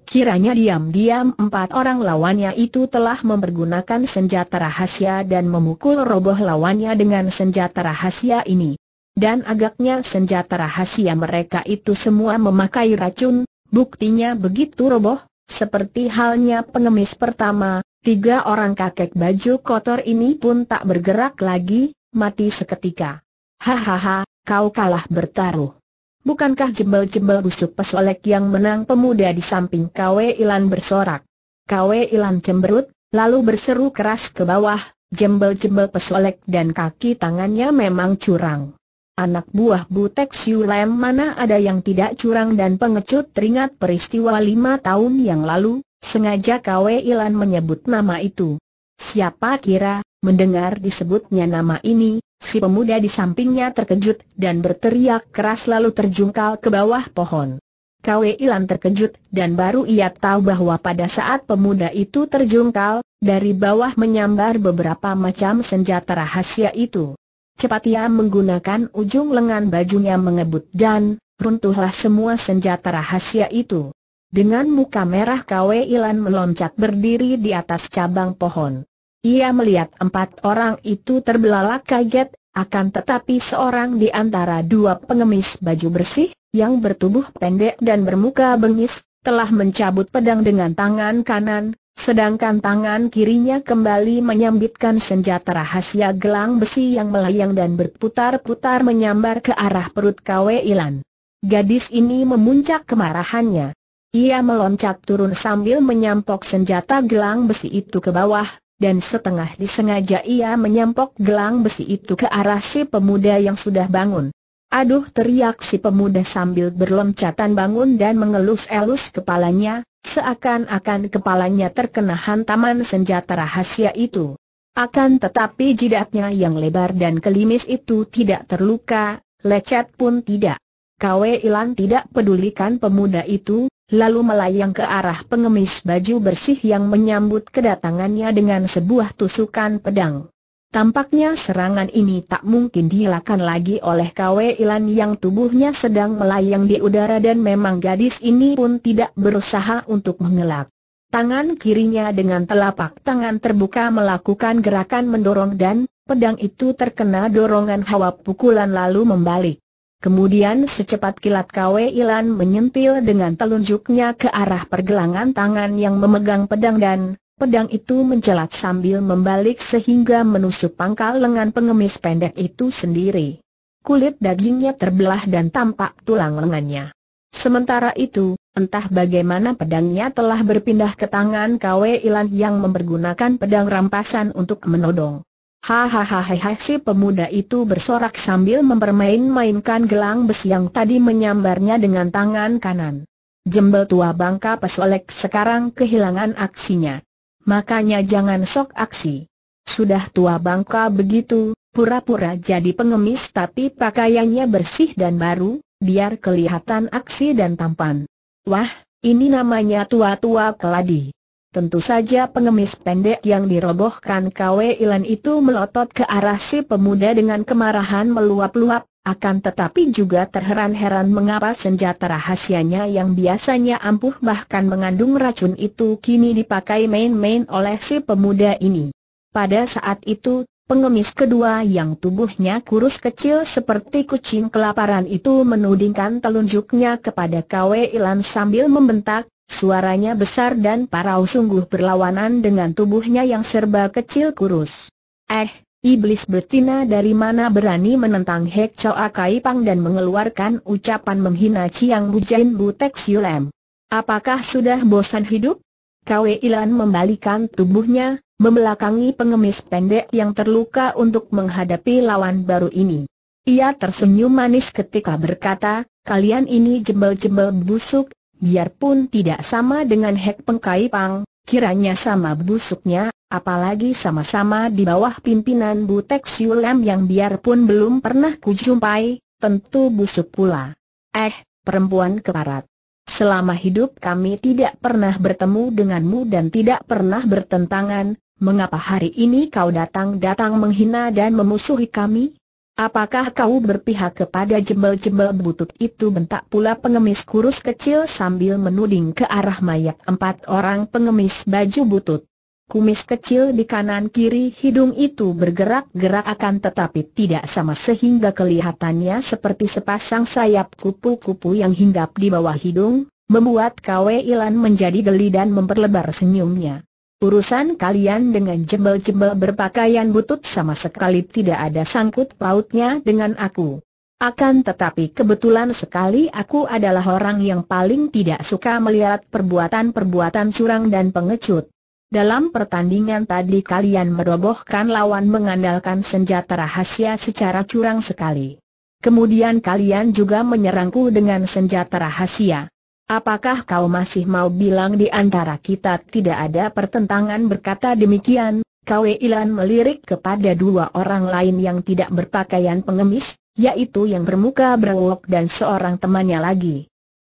Kiranya diam-diam empat orang lawannya itu telah mempergunakan senjata rahasia dan memukul roboh lawannya dengan senjata rahasia ini. Dan agaknya senjata rahasia mereka itu semua memakai racun, buktinya begitu roboh, seperti halnya pengemis pertama, Tiga orang kakek baju kotor ini pun tak bergerak lagi, mati seketika. Hahaha, kau kalah bertaruh. Bukankah jembel-jembel busuk pesolek yang menang pemuda di samping Kwe Ilan bersorak? Kwe Ilan cemberut, lalu berseru keras ke bawah, jembel-jembel pesolek dan kaki tangannya memang curang. Anak buah Butek Siulem mana ada yang tidak curang dan pengecut teringat peristiwa lima tahun yang lalu, Sengaja Kwe Ilan menyebut nama itu. Siapa kira, mendengar disebutnya nama ini, si pemuda di sampingnya terkejut dan berteriak keras lalu terjungkal ke bawah pohon. Kwe Ilan terkejut dan baru ia tahu bahwa pada saat pemuda itu terjungkal, dari bawah menyambar beberapa macam senjata rahasia itu. Cepat ia menggunakan ujung lengan bajunya mengebut dan runtuhlah semua senjata rahasia itu. Dengan muka merah Kwe Ilan meloncat berdiri di atas cabang pohon. Ia melihat empat orang itu terbelalak kaget, akan tetapi seorang di antara dua pengemis baju bersih, yang bertubuh pendek dan bermuka bengis, telah mencabut pedang dengan tangan kanan, sedangkan tangan kirinya kembali menyambitkan senjata rahasia gelang besi yang melayang dan berputar-putar menyambar ke arah perut Kwe Ilan. Gadis ini memuncak kemarahannya. Ia meloncat turun sambil menyampok senjata gelang besi itu ke bawah, dan setengah disengaja ia menyampok gelang besi itu ke arah si pemuda yang sudah bangun. Aduh teriak si pemuda sambil berloncatan bangun dan mengelus-elus kepalanya, seakan-akan kepalanya terkena hantaman senjata rahasia itu. Akan tetapi jidatnya yang lebar dan kelimis itu tidak terluka, lecet pun tidak. Kwe Ilan tidak pedulikan pemuda itu, lalu melayang ke arah pengemis baju bersih yang menyambut kedatangannya dengan sebuah tusukan pedang. Tampaknya serangan ini tak mungkin dilakukan lagi oleh Kweilan Ilan yang tubuhnya sedang melayang di udara dan memang gadis ini pun tidak berusaha untuk mengelak. Tangan kirinya dengan telapak tangan terbuka melakukan gerakan mendorong dan pedang itu terkena dorongan hawa pukulan lalu membalik. Kemudian secepat kilat Kwe Ilan menyentil dengan telunjuknya ke arah pergelangan tangan yang memegang pedang dan pedang itu mencelat sambil membalik sehingga menusuk pangkal lengan pengemis pendek itu sendiri. Kulit dagingnya terbelah dan tampak tulang lengannya. Sementara itu, entah bagaimana pedangnya telah berpindah ke tangan Kwe Ilan yang mempergunakan pedang rampasan untuk menodong. Hahaha si pemuda itu bersorak sambil mempermain-mainkan gelang besi yang tadi menyambarnya dengan tangan kanan. Jembel tua bangka pesolek sekarang kehilangan aksinya. Makanya jangan sok aksi. Sudah tua bangka begitu, pura-pura jadi pengemis tapi pakaiannya bersih dan baru, biar kelihatan aksi dan tampan. Wah, ini namanya tua-tua keladi. Tentu saja pengemis pendek yang dirobohkan Kwe Ilan itu melotot ke arah si pemuda dengan kemarahan meluap-luap, akan tetapi juga terheran-heran mengapa senjata rahasianya yang biasanya ampuh bahkan mengandung racun itu kini dipakai main-main oleh si pemuda ini. Pada saat itu, pengemis kedua yang tubuhnya kurus kecil seperti kucing kelaparan itu menudingkan telunjuknya kepada Kwe Ilan sambil membentak, Suaranya besar dan parau sungguh berlawanan dengan tubuhnya yang serba kecil kurus. Eh, iblis betina dari mana berani menentang Hek Choa Akai Pang dan mengeluarkan ucapan menghina Chiang Bujain Butek Siulem. Apakah sudah bosan hidup? Kwe Ilan membalikan tubuhnya, membelakangi pengemis pendek yang terluka untuk menghadapi lawan baru ini. Ia tersenyum manis ketika berkata, kalian ini jembel-jembel busuk, biarpun tidak sama dengan Hek Pengkai Pang, kiranya sama busuknya, apalagi sama-sama di bawah pimpinan Butek Siulam yang biarpun belum pernah kujumpai, tentu busuk pula. Eh, perempuan keparat. Selama hidup kami tidak pernah bertemu denganmu dan tidak pernah bertentangan, mengapa hari ini kau datang-datang menghina dan memusuhi kami? Apakah kau berpihak kepada jembel-jembel butut itu bentak pula pengemis kurus kecil sambil menuding ke arah mayat empat orang pengemis baju butut. Kumis kecil di kanan kiri hidung itu bergerak-gerak akan tetapi tidak sama sehingga kelihatannya seperti sepasang sayap kupu-kupu yang hinggap di bawah hidung, membuat Kwe Ilan menjadi geli dan memperlebar senyumnya. Urusan kalian dengan jembel-jembel berpakaian butut sama sekali tidak ada sangkut pautnya dengan aku. Akan tetapi kebetulan sekali aku adalah orang yang paling tidak suka melihat perbuatan-perbuatan curang dan pengecut. Dalam pertandingan tadi kalian merobohkan lawan mengandalkan senjata rahasia secara curang sekali. Kemudian kalian juga menyerangku dengan senjata rahasia. Apakah kau masih mau bilang di antara kita tidak ada pertentangan berkata demikian? Kau Ilan melirik kepada dua orang lain yang tidak berpakaian pengemis, yaitu yang bermuka berwok dan seorang temannya lagi.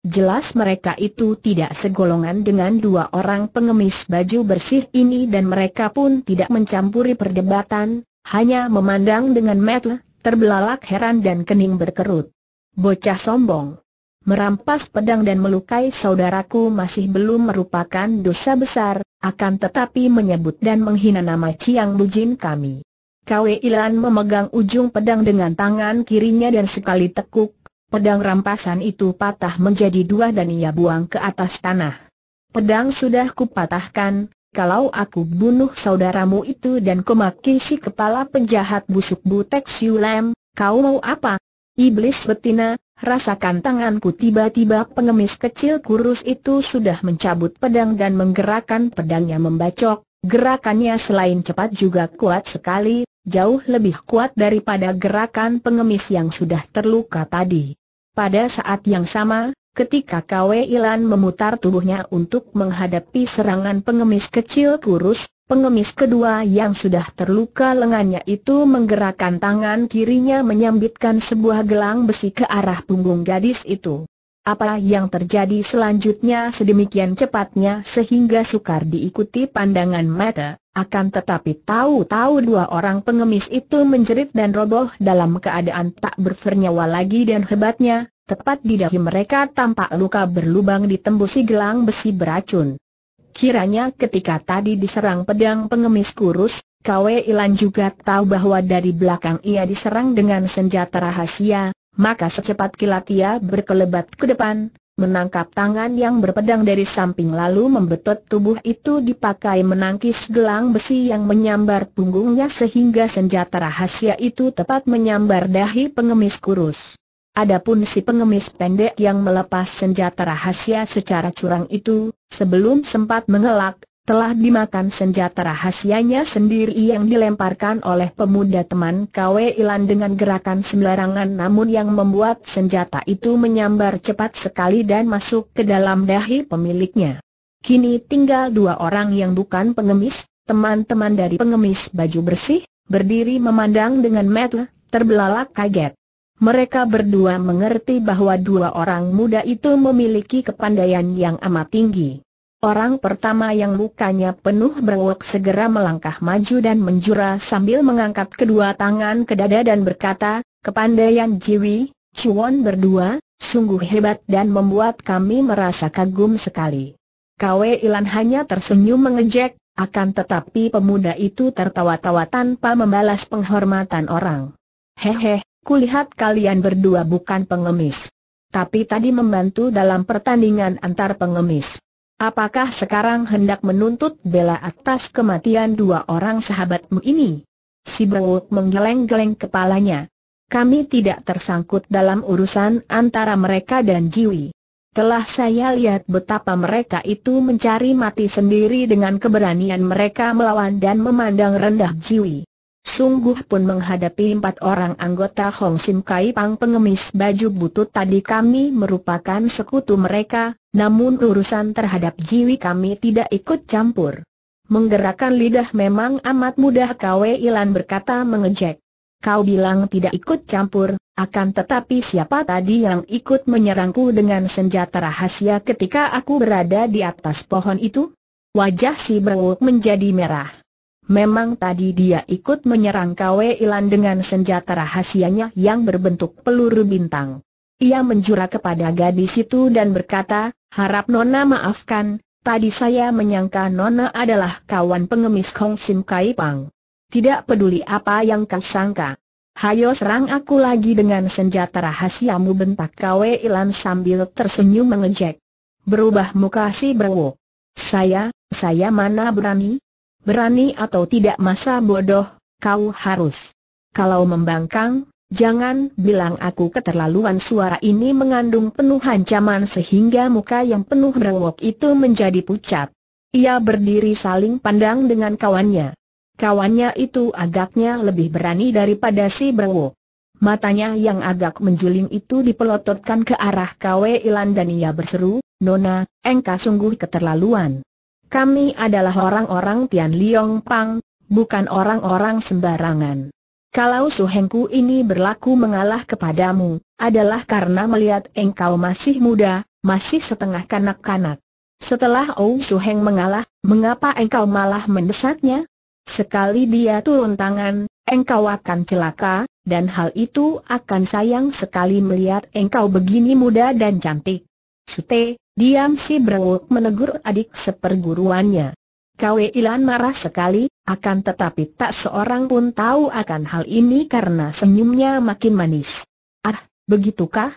Jelas mereka itu tidak segolongan dengan dua orang pengemis baju bersih ini dan mereka pun tidak mencampuri perdebatan, hanya memandang dengan metel, terbelalak heran dan kening berkerut. Bocah sombong. Merampas pedang dan melukai saudaraku masih belum merupakan dosa besar, akan tetapi menyebut dan menghina nama Ciang Bujin kami. Kwe Ilan memegang ujung pedang dengan tangan kirinya dan sekali tekuk, pedang rampasan itu patah menjadi dua dan ia buang ke atas tanah. Pedang sudah kupatahkan, kalau aku bunuh saudaramu itu dan kumaki si kepala penjahat busuk Butek Siulem, kau mau apa? Iblis betina, Rasakan tanganku tiba-tiba pengemis kecil kurus itu sudah mencabut pedang dan menggerakkan pedangnya membacok, gerakannya selain cepat juga kuat sekali, jauh lebih kuat daripada gerakan pengemis yang sudah terluka tadi. Pada saat yang sama, Ketika Kwe Ilan memutar tubuhnya untuk menghadapi serangan pengemis kecil kurus, pengemis kedua yang sudah terluka lengannya itu menggerakkan tangan kirinya menyambitkan sebuah gelang besi ke arah punggung gadis itu. Apa yang terjadi selanjutnya sedemikian cepatnya sehingga sukar diikuti pandangan mata, akan tetapi tahu-tahu dua orang pengemis itu menjerit dan roboh dalam keadaan tak bernyawa lagi dan hebatnya, tepat di dahi mereka tampak luka berlubang ditembusi gelang besi beracun. Kiranya ketika tadi diserang pedang pengemis kurus, Kwe Ilan juga tahu bahwa dari belakang ia diserang dengan senjata rahasia, maka secepat kilat ia berkelebat ke depan, menangkap tangan yang berpedang dari samping lalu membetot tubuh itu dipakai menangkis gelang besi yang menyambar punggungnya sehingga senjata rahasia itu tepat menyambar dahi pengemis kurus. Adapun si pengemis pendek yang melepas senjata rahasia secara curang itu, sebelum sempat mengelak, telah dimakan senjata rahasianya sendiri yang dilemparkan oleh pemuda teman KW Ilan dengan gerakan sembarangan namun yang membuat senjata itu menyambar cepat sekali dan masuk ke dalam dahi pemiliknya. Kini tinggal dua orang yang bukan pengemis, teman-teman dari pengemis baju bersih, berdiri memandang dengan mata terbelalak kaget. Mereka berdua mengerti bahwa dua orang muda itu memiliki kepandaian yang amat tinggi. Orang pertama yang mukanya penuh berwok segera melangkah maju dan menjura sambil mengangkat kedua tangan ke dada dan berkata, Kepandaian Jiwi, Chuan berdua, sungguh hebat dan membuat kami merasa kagum sekali. Kwe Ilan hanya tersenyum mengejek, akan tetapi pemuda itu tertawa-tawa tanpa membalas penghormatan orang. Hehe, Kulihat kalian berdua bukan pengemis. Tapi tadi membantu dalam pertandingan antar pengemis. Apakah sekarang hendak menuntut bela atas kematian dua orang sahabatmu ini? Si Bowok menggeleng-geleng kepalanya. Kami tidak tersangkut dalam urusan antara mereka dan Jiwi. Telah saya lihat betapa mereka itu mencari mati sendiri dengan keberanian mereka melawan dan memandang rendah Jiwi. Sungguh pun menghadapi empat orang anggota Hong Sim Kai Pang pengemis baju butut tadi kami merupakan sekutu mereka, namun urusan terhadap jiwi kami tidak ikut campur. Menggerakkan lidah memang amat mudah Kwe Ilan berkata mengejek. Kau bilang tidak ikut campur, akan tetapi siapa tadi yang ikut menyerangku dengan senjata rahasia ketika aku berada di atas pohon itu? Wajah si Berwuk menjadi merah. Memang tadi dia ikut menyerang Kwe Ilan dengan senjata rahasianya yang berbentuk peluru bintang. Ia menjura kepada gadis itu dan berkata, harap Nona maafkan, tadi saya menyangka Nona adalah kawan pengemis Kong Sim Kai Pang. Tidak peduli apa yang kau sangka. Hayo serang aku lagi dengan senjata rahasiamu bentak Kwe Ilan sambil tersenyum mengejek. Berubah muka si Berwo. Saya, saya mana berani? berani atau tidak masa bodoh, kau harus. Kalau membangkang, jangan bilang aku keterlaluan suara ini mengandung penuh ancaman sehingga muka yang penuh berwok itu menjadi pucat. Ia berdiri saling pandang dengan kawannya. Kawannya itu agaknya lebih berani daripada si berwok. Matanya yang agak menjuling itu dipelototkan ke arah Kwe Ilan dan ia berseru, Nona, engkau sungguh keterlaluan. Kami adalah orang-orang Tian Liong Pang, bukan orang-orang sembarangan. Kalau Su Hengku ini berlaku mengalah kepadamu, adalah karena melihat engkau masih muda, masih setengah kanak-kanak. Setelah Ou Heng mengalah, mengapa engkau malah mendesaknya? Sekali dia turun tangan, engkau akan celaka, dan hal itu akan sayang sekali melihat engkau begini muda dan cantik. Sute, Diam si Brewok menegur adik seperguruannya. Kwe Ilan marah sekali, akan tetapi tak seorang pun tahu akan hal ini karena senyumnya makin manis. Ah, begitukah?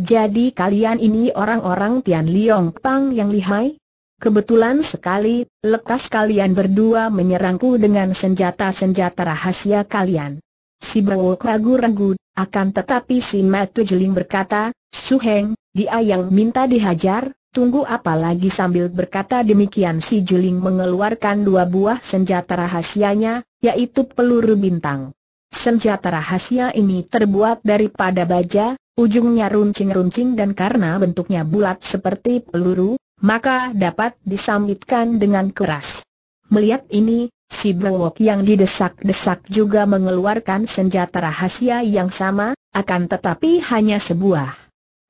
Jadi kalian ini orang-orang Tian Liong Pang yang lihai? Kebetulan sekali, lekas kalian berdua menyerangku dengan senjata-senjata rahasia kalian. Si Brewok ragu-ragu akan tetapi si Matu Jeling berkata, Suheng, dia yang minta dihajar, tunggu apa lagi sambil berkata demikian si Juling mengeluarkan dua buah senjata rahasianya, yaitu peluru bintang. Senjata rahasia ini terbuat daripada baja, ujungnya runcing-runcing dan karena bentuknya bulat seperti peluru, maka dapat disambitkan dengan keras. Melihat ini, Si Browok yang didesak-desak juga mengeluarkan senjata rahasia yang sama, akan tetapi hanya sebuah.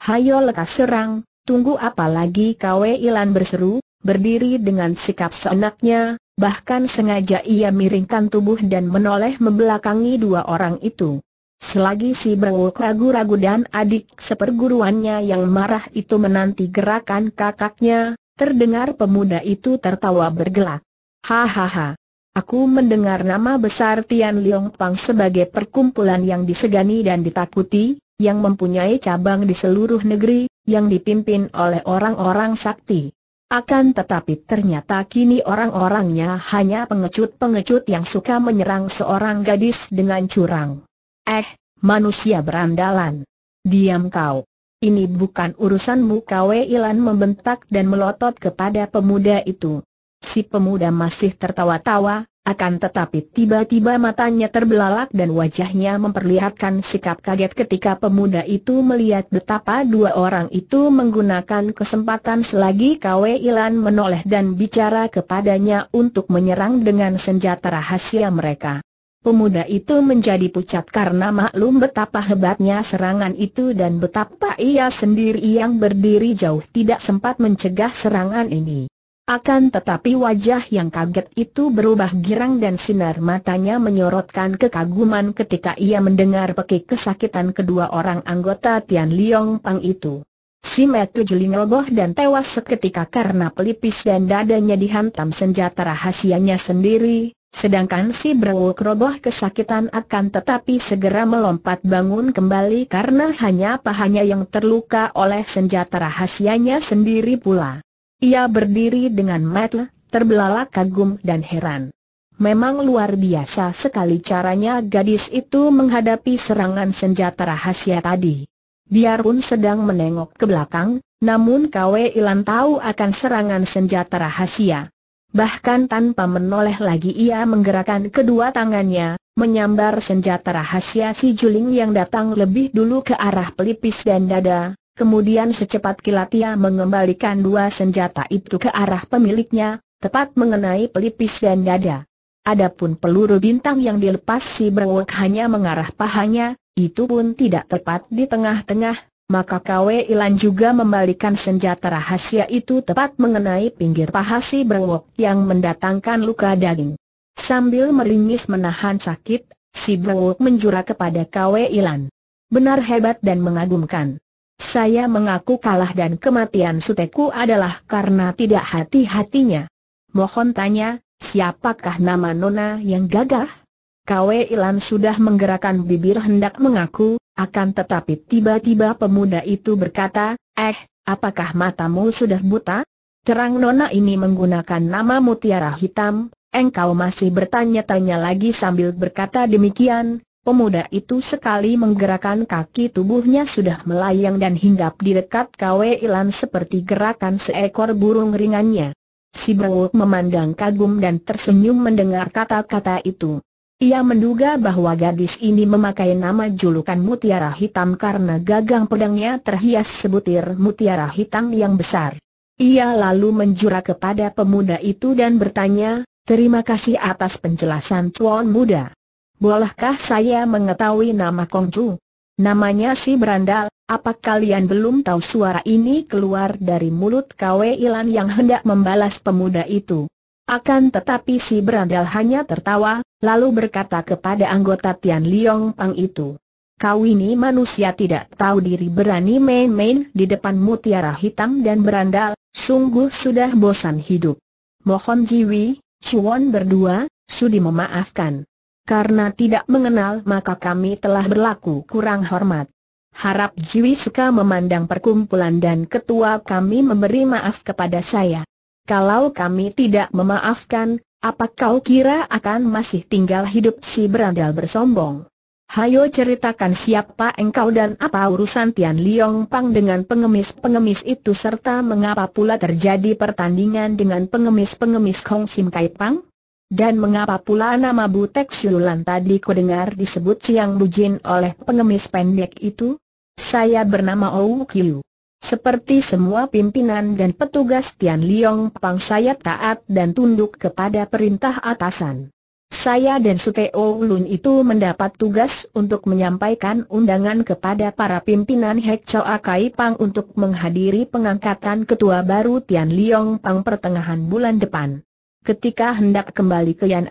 Hayo lekas serang, tunggu apa lagi Kwe Ilan berseru, berdiri dengan sikap seenaknya, bahkan sengaja ia miringkan tubuh dan menoleh membelakangi dua orang itu. Selagi si Browok ragu-ragu dan adik seperguruannya yang marah itu menanti gerakan kakaknya, terdengar pemuda itu tertawa bergelak. Hahaha, Aku mendengar nama besar Tian Liong Pang sebagai perkumpulan yang disegani dan ditakuti, yang mempunyai cabang di seluruh negeri, yang dipimpin oleh orang-orang sakti. Akan tetapi ternyata kini orang-orangnya hanya pengecut-pengecut yang suka menyerang seorang gadis dengan curang. Eh, manusia berandalan. Diam kau. Ini bukan urusanmu Kwe Ilan membentak dan melotot kepada pemuda itu. Si pemuda masih tertawa-tawa, akan tetapi tiba-tiba matanya terbelalak dan wajahnya memperlihatkan sikap kaget ketika pemuda itu melihat betapa dua orang itu menggunakan kesempatan selagi Kwe Ilan menoleh dan bicara kepadanya untuk menyerang dengan senjata rahasia mereka. Pemuda itu menjadi pucat karena maklum betapa hebatnya serangan itu dan betapa ia sendiri yang berdiri jauh tidak sempat mencegah serangan ini. Akan tetapi wajah yang kaget itu berubah girang dan sinar matanya menyorotkan kekaguman ketika ia mendengar pekik kesakitan kedua orang anggota Tian Liong Pang itu. Si Metu Juling roboh dan tewas seketika karena pelipis dan dadanya dihantam senjata rahasianya sendiri, sedangkan si Brewok roboh kesakitan akan tetapi segera melompat bangun kembali karena hanya pahanya yang terluka oleh senjata rahasianya sendiri pula. Ia berdiri dengan mata terbelalak kagum dan heran. Memang luar biasa sekali caranya gadis itu menghadapi serangan senjata rahasia tadi. Biarpun sedang menengok ke belakang, namun Kwe Ilan tahu akan serangan senjata rahasia. Bahkan tanpa menoleh lagi ia menggerakkan kedua tangannya, menyambar senjata rahasia si Juling yang datang lebih dulu ke arah pelipis dan dada, Kemudian secepat kilat ia mengembalikan dua senjata itu ke arah pemiliknya, tepat mengenai pelipis dan dada. Adapun peluru bintang yang dilepas si Brewok hanya mengarah pahanya, itu pun tidak tepat di tengah-tengah, maka Kwe Ilan juga membalikan senjata rahasia itu tepat mengenai pinggir paha si Brewok yang mendatangkan luka daging. Sambil meringis menahan sakit, si Brewok menjura kepada Kwe Ilan. Benar hebat dan mengagumkan. Saya mengaku kalah dan kematian Suteku adalah karena tidak hati-hatinya. Mohon tanya, siapakah nama Nona yang gagah? Kwe Ilan sudah menggerakkan bibir hendak mengaku, akan tetapi tiba-tiba pemuda itu berkata, Eh, apakah matamu sudah buta? Terang Nona ini menggunakan nama mutiara hitam, engkau masih bertanya-tanya lagi sambil berkata demikian, Pemuda itu sekali menggerakkan kaki tubuhnya sudah melayang dan hinggap di dekat Kwe Ilan seperti gerakan seekor burung ringannya. Si Bowok memandang kagum dan tersenyum mendengar kata-kata itu. Ia menduga bahwa gadis ini memakai nama julukan Mutiara Hitam karena gagang pedangnya terhias sebutir mutiara hitam yang besar. Ia lalu menjura kepada pemuda itu dan bertanya, Terima kasih atas penjelasan Tuan Muda. Bolehkah saya mengetahui nama Kong Chu? Namanya si berandal, apa kalian belum tahu suara ini keluar dari mulut Kwe Ilan yang hendak membalas pemuda itu? Akan tetapi si berandal hanya tertawa, lalu berkata kepada anggota Tian Liong Pang itu. Kau ini manusia tidak tahu diri berani main-main di depan mutiara hitam dan berandal, sungguh sudah bosan hidup. Mohon Jiwi, Chuan berdua, sudi memaafkan. Karena tidak mengenal maka kami telah berlaku kurang hormat. Harap Jiwi suka memandang perkumpulan dan ketua kami memberi maaf kepada saya. Kalau kami tidak memaafkan, apa kau kira akan masih tinggal hidup si berandal bersombong? Hayo ceritakan siapa engkau dan apa urusan Tian Liong Pang dengan pengemis-pengemis itu serta mengapa pula terjadi pertandingan dengan pengemis-pengemis Kong Sim Kai Pang? Dan mengapa pula nama Butek Siulan tadi kudengar disebut Siang Bujin oleh pengemis pendek itu? Saya bernama Ou Kiu. Seperti semua pimpinan dan petugas Tian Liong Pang saya taat dan tunduk kepada perintah atasan. Saya dan Suteo Lun itu mendapat tugas untuk menyampaikan undangan kepada para pimpinan Hek Choa Kai Pang untuk menghadiri pengangkatan ketua baru Tian Liong Pang pertengahan bulan depan. Ketika hendak kembali ke Yan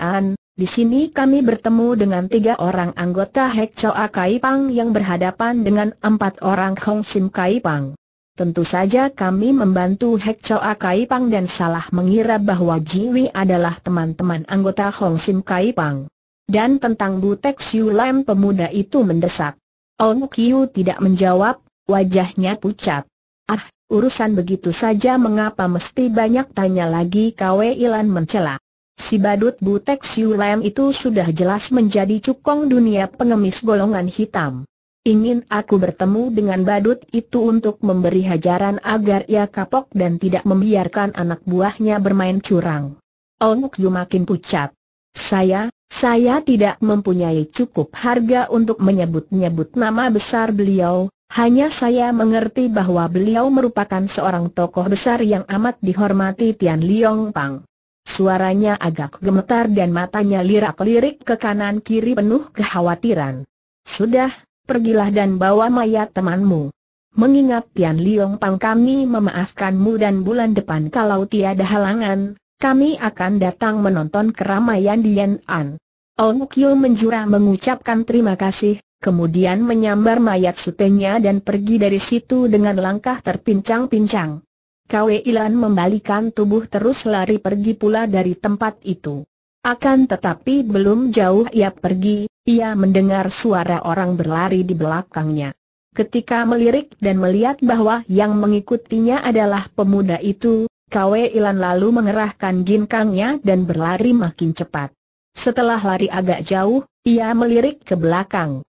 di sini kami bertemu dengan tiga orang anggota Hek Choa Kai Pang yang berhadapan dengan empat orang Hong Sim Kai Pang. Tentu saja kami membantu Hek Choa Kai Pang dan salah mengira bahwa Jiwi adalah teman-teman anggota Hong Sim Kai Pang. Dan tentang Butek Siu Lam pemuda itu mendesak. Ong Kiu tidak menjawab, wajahnya pucat. Ah, Urusan begitu saja mengapa mesti banyak tanya lagi Kwe Ilan mencela. Si badut Butek Siulem itu sudah jelas menjadi cukong dunia pengemis golongan hitam. Ingin aku bertemu dengan badut itu untuk memberi hajaran agar ia kapok dan tidak membiarkan anak buahnya bermain curang. Ong Yu makin pucat. Saya, saya tidak mempunyai cukup harga untuk menyebut-nyebut nama besar beliau, hanya saya mengerti bahwa beliau merupakan seorang tokoh besar yang amat dihormati Tian Liong Pang. Suaranya agak gemetar dan matanya lirak-lirik ke kanan-kiri penuh kekhawatiran. Sudah, pergilah dan bawa mayat temanmu. Mengingat Tian Liong Pang kami memaafkanmu dan bulan depan kalau tiada halangan, kami akan datang menonton keramaian di Yan An. Ong Kyo menjura mengucapkan terima kasih, kemudian menyambar mayat sutenya dan pergi dari situ dengan langkah terpincang-pincang. Kwe Ilan membalikan tubuh terus lari pergi pula dari tempat itu. Akan tetapi belum jauh ia pergi, ia mendengar suara orang berlari di belakangnya. Ketika melirik dan melihat bahwa yang mengikutinya adalah pemuda itu, Kwe Ilan lalu mengerahkan ginkangnya dan berlari makin cepat. Setelah lari agak jauh, ia melirik ke belakang.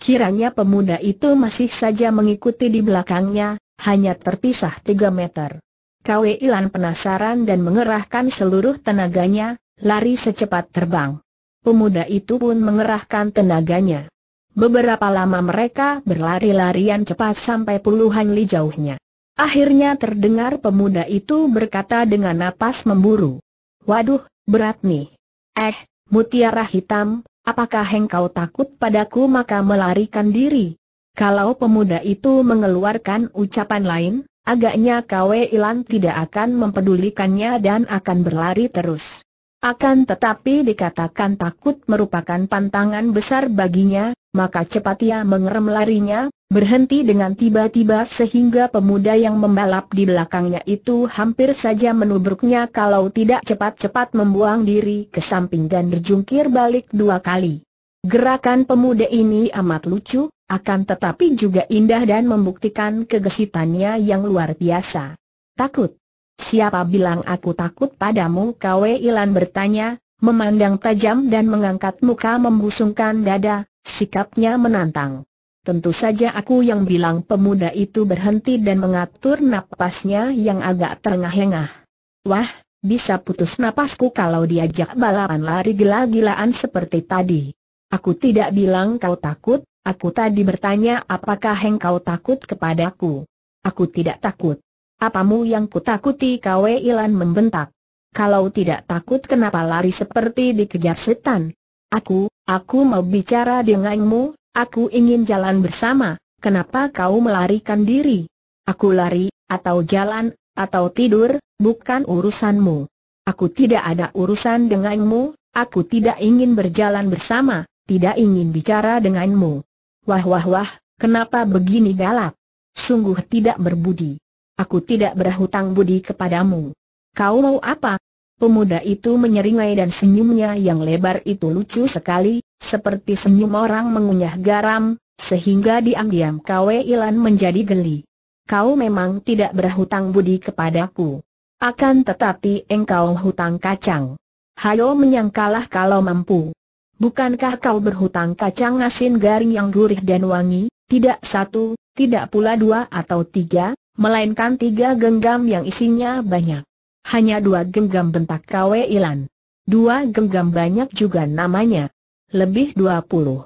Kiranya pemuda itu masih saja mengikuti di belakangnya, hanya terpisah 3 meter. Kwe Ilan penasaran dan mengerahkan seluruh tenaganya, lari secepat terbang. Pemuda itu pun mengerahkan tenaganya. Beberapa lama mereka berlari-larian cepat sampai puluhan li jauhnya. Akhirnya terdengar pemuda itu berkata dengan napas memburu. Waduh, berat nih. Eh, mutiara hitam, Apakah engkau takut padaku maka melarikan diri? Kalau pemuda itu mengeluarkan ucapan lain, agaknya Kwe Ilan tidak akan mempedulikannya dan akan berlari terus. Akan tetapi dikatakan takut merupakan pantangan besar baginya, maka cepat ia mengerem larinya, Berhenti dengan tiba-tiba sehingga pemuda yang membalap di belakangnya itu hampir saja menubruknya kalau tidak cepat-cepat membuang diri ke samping dan berjungkir balik dua kali. Gerakan pemuda ini amat lucu, akan tetapi juga indah dan membuktikan kegesitannya yang luar biasa. Takut. Siapa bilang aku takut padamu? Kwe Ilan bertanya, memandang tajam dan mengangkat muka membusungkan dada, sikapnya menantang. Tentu saja aku yang bilang pemuda itu berhenti dan mengatur napasnya yang agak terengah-engah. Wah, bisa putus napasku kalau diajak balapan lari gila-gilaan seperti tadi. Aku tidak bilang kau takut, aku tadi bertanya apakah engkau takut kepadaku. Aku tidak takut. Apamu yang kutakuti Kau, Ilan membentak. Kalau tidak takut kenapa lari seperti dikejar setan? Aku, aku mau bicara denganmu, Aku ingin jalan bersama, kenapa kau melarikan diri? Aku lari, atau jalan, atau tidur, bukan urusanmu. Aku tidak ada urusan denganmu, aku tidak ingin berjalan bersama, tidak ingin bicara denganmu. Wah wah wah, kenapa begini galak? Sungguh tidak berbudi. Aku tidak berhutang budi kepadamu. Kau mau apa? Pemuda itu menyeringai dan senyumnya yang lebar itu lucu sekali, seperti senyum orang mengunyah garam, sehingga diam-diam Kwe Ilan menjadi geli. Kau memang tidak berhutang budi kepadaku. Akan tetapi engkau hutang kacang. Hayo menyangkalah kalau mampu. Bukankah kau berhutang kacang asin garing yang gurih dan wangi, tidak satu, tidak pula dua atau tiga, melainkan tiga genggam yang isinya banyak. Hanya dua genggam bentak Kwe Ilan. Dua genggam banyak juga namanya lebih 20.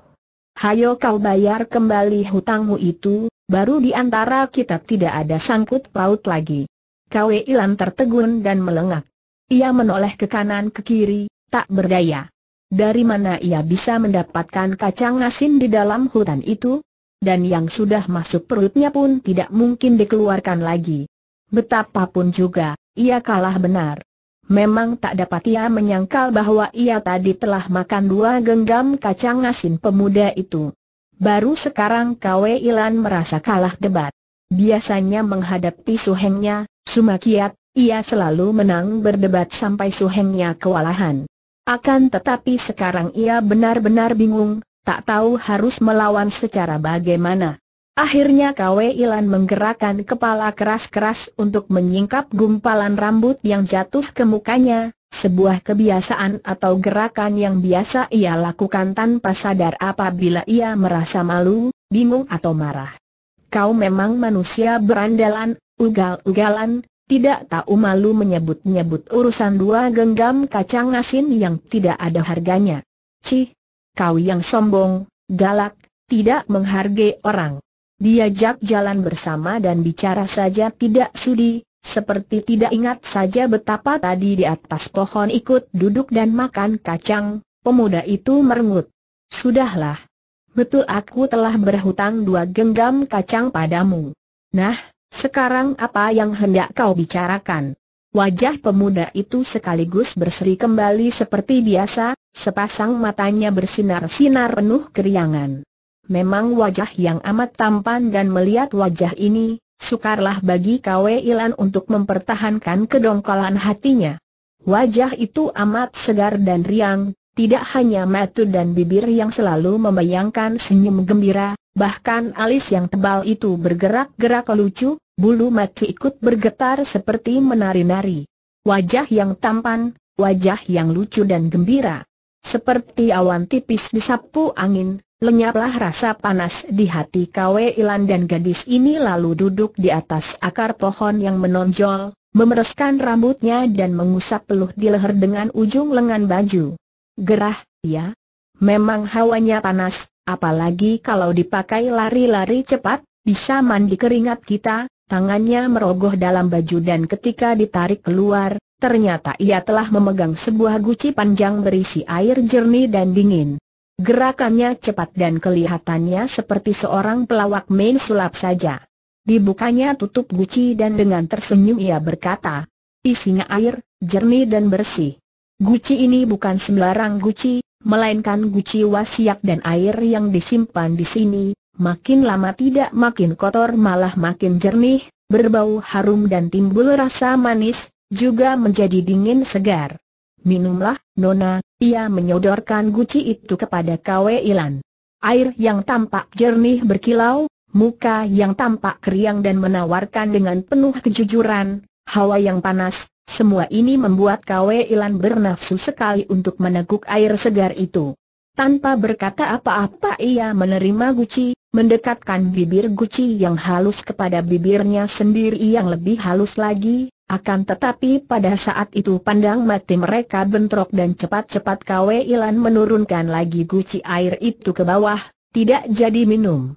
Hayo kau bayar kembali hutangmu itu, baru di antara kita tidak ada sangkut paut lagi. Kwe Ilan tertegun dan melengak. Ia menoleh ke kanan ke kiri, tak berdaya. Dari mana ia bisa mendapatkan kacang asin di dalam hutan itu? Dan yang sudah masuk perutnya pun tidak mungkin dikeluarkan lagi. Betapapun juga, ia kalah benar. Memang tak dapat ia menyangkal bahwa ia tadi telah makan dua genggam kacang asin pemuda itu. Baru sekarang Kwe Ilan merasa kalah debat. Biasanya menghadapi suhengnya, Sumakiat, ia selalu menang berdebat sampai suhengnya kewalahan. Akan tetapi sekarang ia benar-benar bingung, tak tahu harus melawan secara bagaimana. Akhirnya Kwe Ilan menggerakkan kepala keras-keras untuk menyingkap gumpalan rambut yang jatuh ke mukanya, sebuah kebiasaan atau gerakan yang biasa ia lakukan tanpa sadar apabila ia merasa malu, bingung atau marah. Kau memang manusia berandalan, ugal-ugalan, tidak tahu malu menyebut-nyebut urusan dua genggam kacang asin yang tidak ada harganya. Cih, kau yang sombong, galak, tidak menghargai orang. Diajak jalan bersama dan bicara saja tidak sudi, seperti tidak ingat saja betapa tadi di atas pohon ikut duduk dan makan kacang, pemuda itu merengut. Sudahlah. Betul aku telah berhutang dua genggam kacang padamu. Nah, sekarang apa yang hendak kau bicarakan? Wajah pemuda itu sekaligus berseri kembali seperti biasa, sepasang matanya bersinar-sinar penuh keriangan memang wajah yang amat tampan dan melihat wajah ini, sukarlah bagi Kwe Ilan untuk mempertahankan kedongkolan hatinya. Wajah itu amat segar dan riang, tidak hanya mata dan bibir yang selalu membayangkan senyum gembira, bahkan alis yang tebal itu bergerak-gerak lucu, bulu mata ikut bergetar seperti menari-nari. Wajah yang tampan, wajah yang lucu dan gembira. Seperti awan tipis disapu angin, lenyaplah rasa panas di hati Kwe Ilan dan gadis ini lalu duduk di atas akar pohon yang menonjol, memereskan rambutnya dan mengusap peluh di leher dengan ujung lengan baju. Gerah, ya. Memang hawanya panas, apalagi kalau dipakai lari-lari cepat, bisa mandi keringat kita, tangannya merogoh dalam baju dan ketika ditarik keluar, Ternyata ia telah memegang sebuah guci panjang berisi air jernih dan dingin. Gerakannya cepat dan kelihatannya seperti seorang pelawak main sulap saja. Dibukanya tutup guci dan dengan tersenyum ia berkata, isinya air, jernih dan bersih. Guci ini bukan sembarang guci, melainkan guci wasiak dan air yang disimpan di sini, makin lama tidak makin kotor malah makin jernih, berbau harum dan timbul rasa manis, juga menjadi dingin segar. Minumlah, Nona, ia menyodorkan guci itu kepada Kwe Ilan. Air yang tampak jernih berkilau, muka yang tampak keriang dan menawarkan dengan penuh kejujuran, hawa yang panas, semua ini membuat Kwe Ilan bernafsu sekali untuk meneguk air segar itu. Tanpa berkata apa-apa ia menerima guci, mendekatkan bibir guci yang halus kepada bibirnya sendiri yang lebih halus lagi, akan tetapi pada saat itu pandang mati mereka bentrok dan cepat-cepat Kwe Ilan menurunkan lagi guci air itu ke bawah, tidak jadi minum.